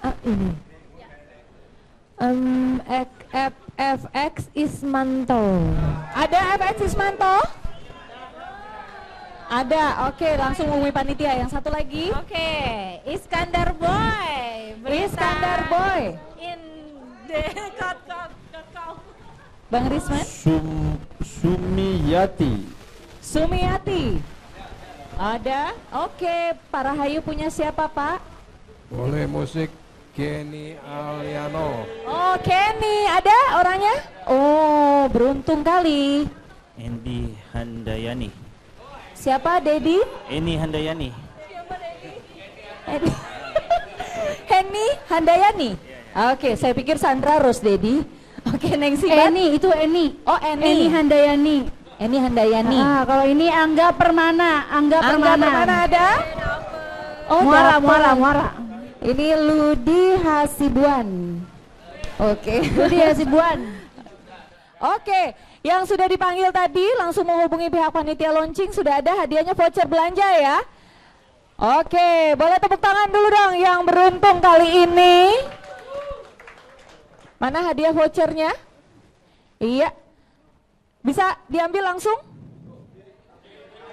Ah, ini. Um, F, FX Ismanto. Ada FX Ismanto? Ada, oke okay, langsung umumi panitia. Yang satu lagi. Oke, okay. Iskandar Boy. Berita Iskandar Boy. In the kot, kot, kot, kot. Bang Risman. Sum, Sumiyati. Sumiyati. Ada, oke. Okay. Para Hayu punya siapa Pak? Boleh musik Kenny Aliano. Oh Kenny, ada orangnya? Oh beruntung kali. Andy Handayani. Siapa Dedi? Ini Handayani. Siapa Dedi? Henny Handayani. Oke, okay, saya pikir Sandra Rose Dedi. Oke, okay, Neng Sibat. Eni, itu Eni. Oh, Eni. Eni Handayani. Eni Handayani. Ah, kalau ini Angga Permana, Angga, Permana. Angga Permana ada? Oh, Muara, Dapen. Muara, Muara. Ini Ludi Hasibuan. Oke. Okay. Ludi Hasibuan. Oke. Okay. Yang sudah dipanggil tadi langsung menghubungi pihak panitia launching sudah ada hadiahnya voucher belanja ya. Oke, boleh tepuk tangan dulu dong yang beruntung kali ini. Mana hadiah vouchernya? Iya. Bisa diambil langsung?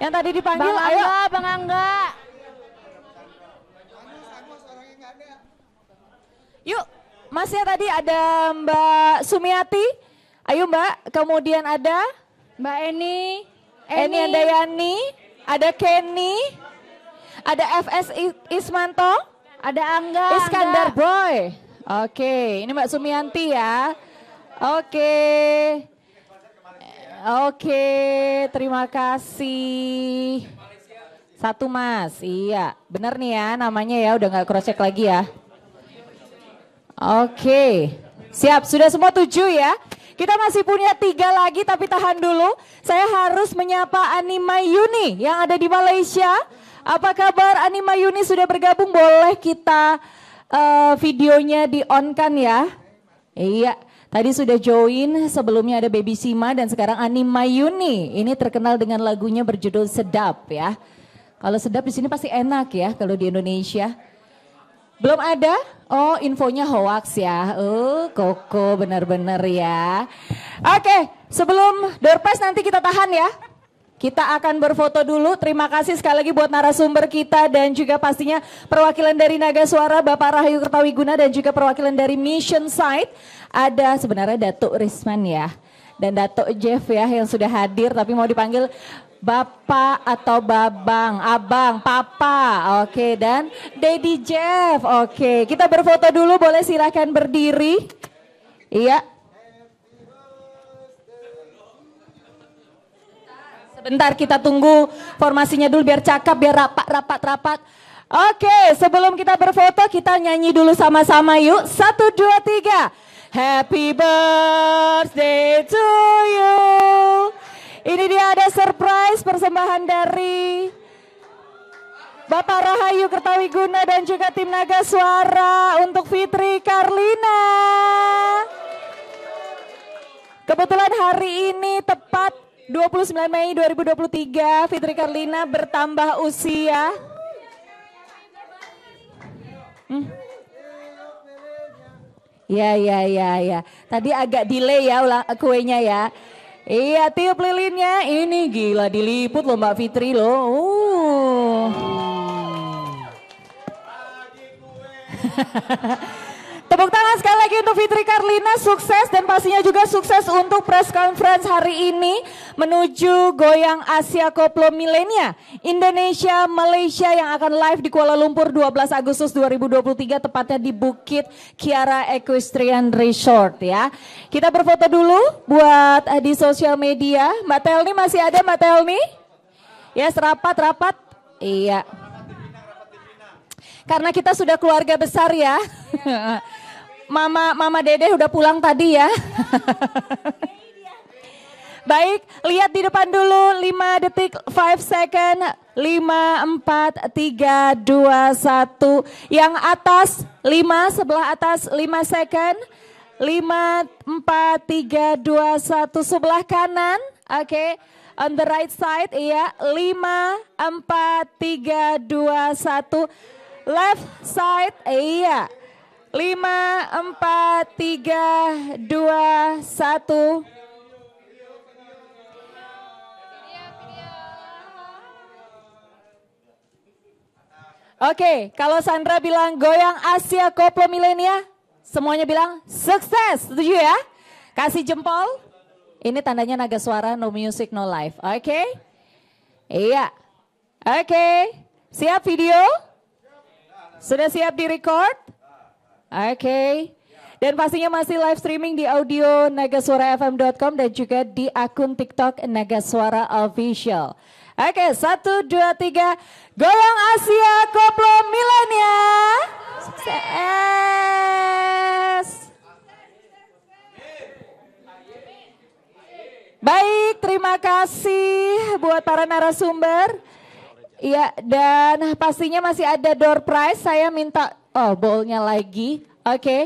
Yang tadi dipanggil, Bang Angga, Bang Angga. Yuk, masnya tadi ada Mbak Sumiati. Ayo Mbak, kemudian ada Mbak Eni, Eni, Andayani, ada Kenny, ada FS Ismanto, ada Angga, Iskandar Angga. Boy. Oke, ini Mbak Sumianti ya. Oke. Oke, terima kasih. Satu mas, iya. Bener nih ya namanya ya, udah nggak cross check lagi ya. Oke, siap. Sudah semua tujuh ya. Kita masih punya tiga lagi tapi tahan dulu. Saya harus menyapa Anima Yuni yang ada di Malaysia. Apa kabar Anima Yuni sudah bergabung? Boleh kita uh, videonya di on kan ya? Iya. Tadi sudah join, sebelumnya ada Baby Sima dan sekarang Anima Yuni. Ini terkenal dengan lagunya berjudul Sedap ya. Kalau sedap di sini pasti enak ya kalau di Indonesia. Belum ada? Oh, infonya hoax ya. Oh, Koko benar-benar ya. Oke, sebelum door nanti kita tahan ya. Kita akan berfoto dulu. Terima kasih sekali lagi buat narasumber kita dan juga pastinya perwakilan dari Naga Suara Bapak Rahayu Kertawiguna dan juga perwakilan dari Mission Site ada sebenarnya Datuk Risman ya dan Datuk Jeff ya yang sudah hadir tapi mau dipanggil Bapak atau Babang, Abang, Papa, oke okay, dan Daddy Jeff, oke okay. kita berfoto dulu boleh silahkan berdiri, iya. Sebentar kita tunggu formasinya dulu biar cakap, biar rapat, rapat, rapat. Oke sebelum kita berfoto kita nyanyi dulu sama-sama yuk, satu dua tiga. Happy birthday to you. Ini dia ada surprise persembahan dari Bapak Rahayu Kertawi dan juga tim Naga Suara untuk Fitri Karlina. Kebetulan hari ini tepat 29 Mei 2023 Fitri Karlina bertambah usia. Hmm. Ya, ya, ya, ya. Tadi agak delay ya kuenya ya. Iya tiup lilinnya, ini gila diliput loh Mbak Fitri loh. Uh. Tepuk tangan sekali lagi untuk Fitri Karlina, sukses dan pastinya juga sukses untuk press conference hari ini menuju goyang Asia Koplo Milenia. Indonesia, Malaysia yang akan live di Kuala Lumpur 12 Agustus 2023 tepatnya di Bukit Kiara Equestrian Resort ya. Kita berfoto dulu buat eh, di sosial media. Mbak Telni masih ada Mbak Telni? Ya, yes, rapat-rapat. Iya. Karena kita sudah keluarga besar ya. Iya. Mama Mama Dede udah pulang tadi ya. Baik, lihat di depan dulu 5 detik 5 second 5 4 3 2 1 yang atas 5 sebelah atas 5 second 5 4 3 2 1 sebelah kanan. Oke. Okay. On the right side iya 5 4 3 2 1 left side iya lima, empat, tiga, dua, satu. Oke, kalau Sandra bilang goyang Asia Koplo Milenia, semuanya bilang sukses, setuju ya? Kasih jempol. Ini tandanya naga suara, no music, no life. Oke? Okay? Iya. Oke. Okay. Siap video? Sudah siap di record Oke. Okay. Dan pastinya masih live streaming di audio nagasuarafm.com dan juga di akun TikTok Nagasuara Official. Oke, satu, dua, tiga. Golong Asia Koplo Milan ya. Sukses. Baik, terima kasih buat para narasumber. Iya, dan pastinya masih ada door prize. Saya minta Oh, bolnya lagi. Oke. Okay.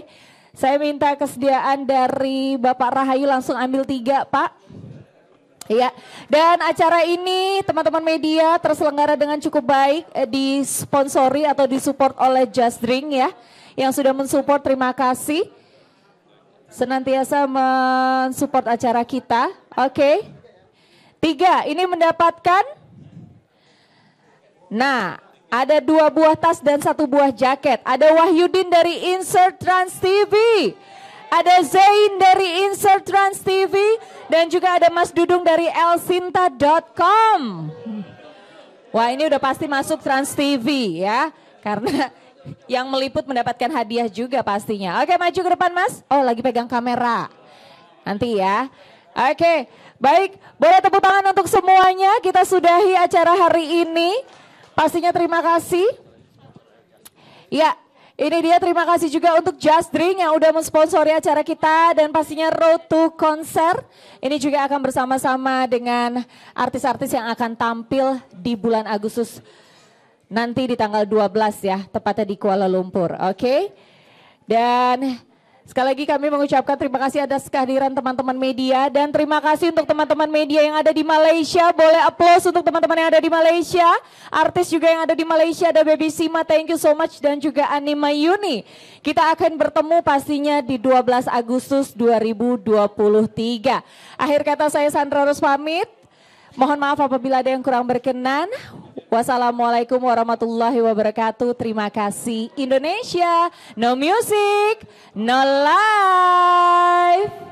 Saya minta kesediaan dari Bapak Rahayu langsung ambil tiga, Pak. Iya, dan acara ini teman-teman media terselenggara dengan cukup baik, eh, disponsori atau disupport oleh Just Drink ya, yang sudah mensupport terima kasih, senantiasa mensupport acara kita, oke. Okay. Tiga, ini mendapatkan, nah ada dua buah tas dan satu buah jaket. Ada Wahyudin dari Insert Trans TV. Ada Zain dari Insert Trans TV. Dan juga ada Mas Dudung dari elsinta.com. Wah ini udah pasti masuk Trans TV ya. Karena yang meliput mendapatkan hadiah juga pastinya. Oke maju ke depan mas. Oh lagi pegang kamera. Nanti ya. Oke, baik. Boleh tepuk tangan untuk semuanya. Kita sudahi acara hari ini. Pastinya terima kasih. Ya, ini dia terima kasih juga untuk Just Drink yang udah mensponsori acara kita dan pastinya Road to Concert. Ini juga akan bersama-sama dengan artis-artis yang akan tampil di bulan Agustus nanti di tanggal 12 ya, tepatnya di Kuala Lumpur. Oke. Okay? Dan Sekali lagi kami mengucapkan terima kasih atas kehadiran teman-teman media dan terima kasih untuk teman-teman media yang ada di Malaysia. Boleh aplaus untuk teman-teman yang ada di Malaysia. Artis juga yang ada di Malaysia ada Baby Sima, thank you so much dan juga Anima Yuni. Kita akan bertemu pastinya di 12 Agustus 2023. Akhir kata saya Sandra Rus pamit. Mohon maaf apabila ada yang kurang berkenan. Wassalamualaikum warahmatullahi wabarakatuh. Terima kasih Indonesia. No music, no life.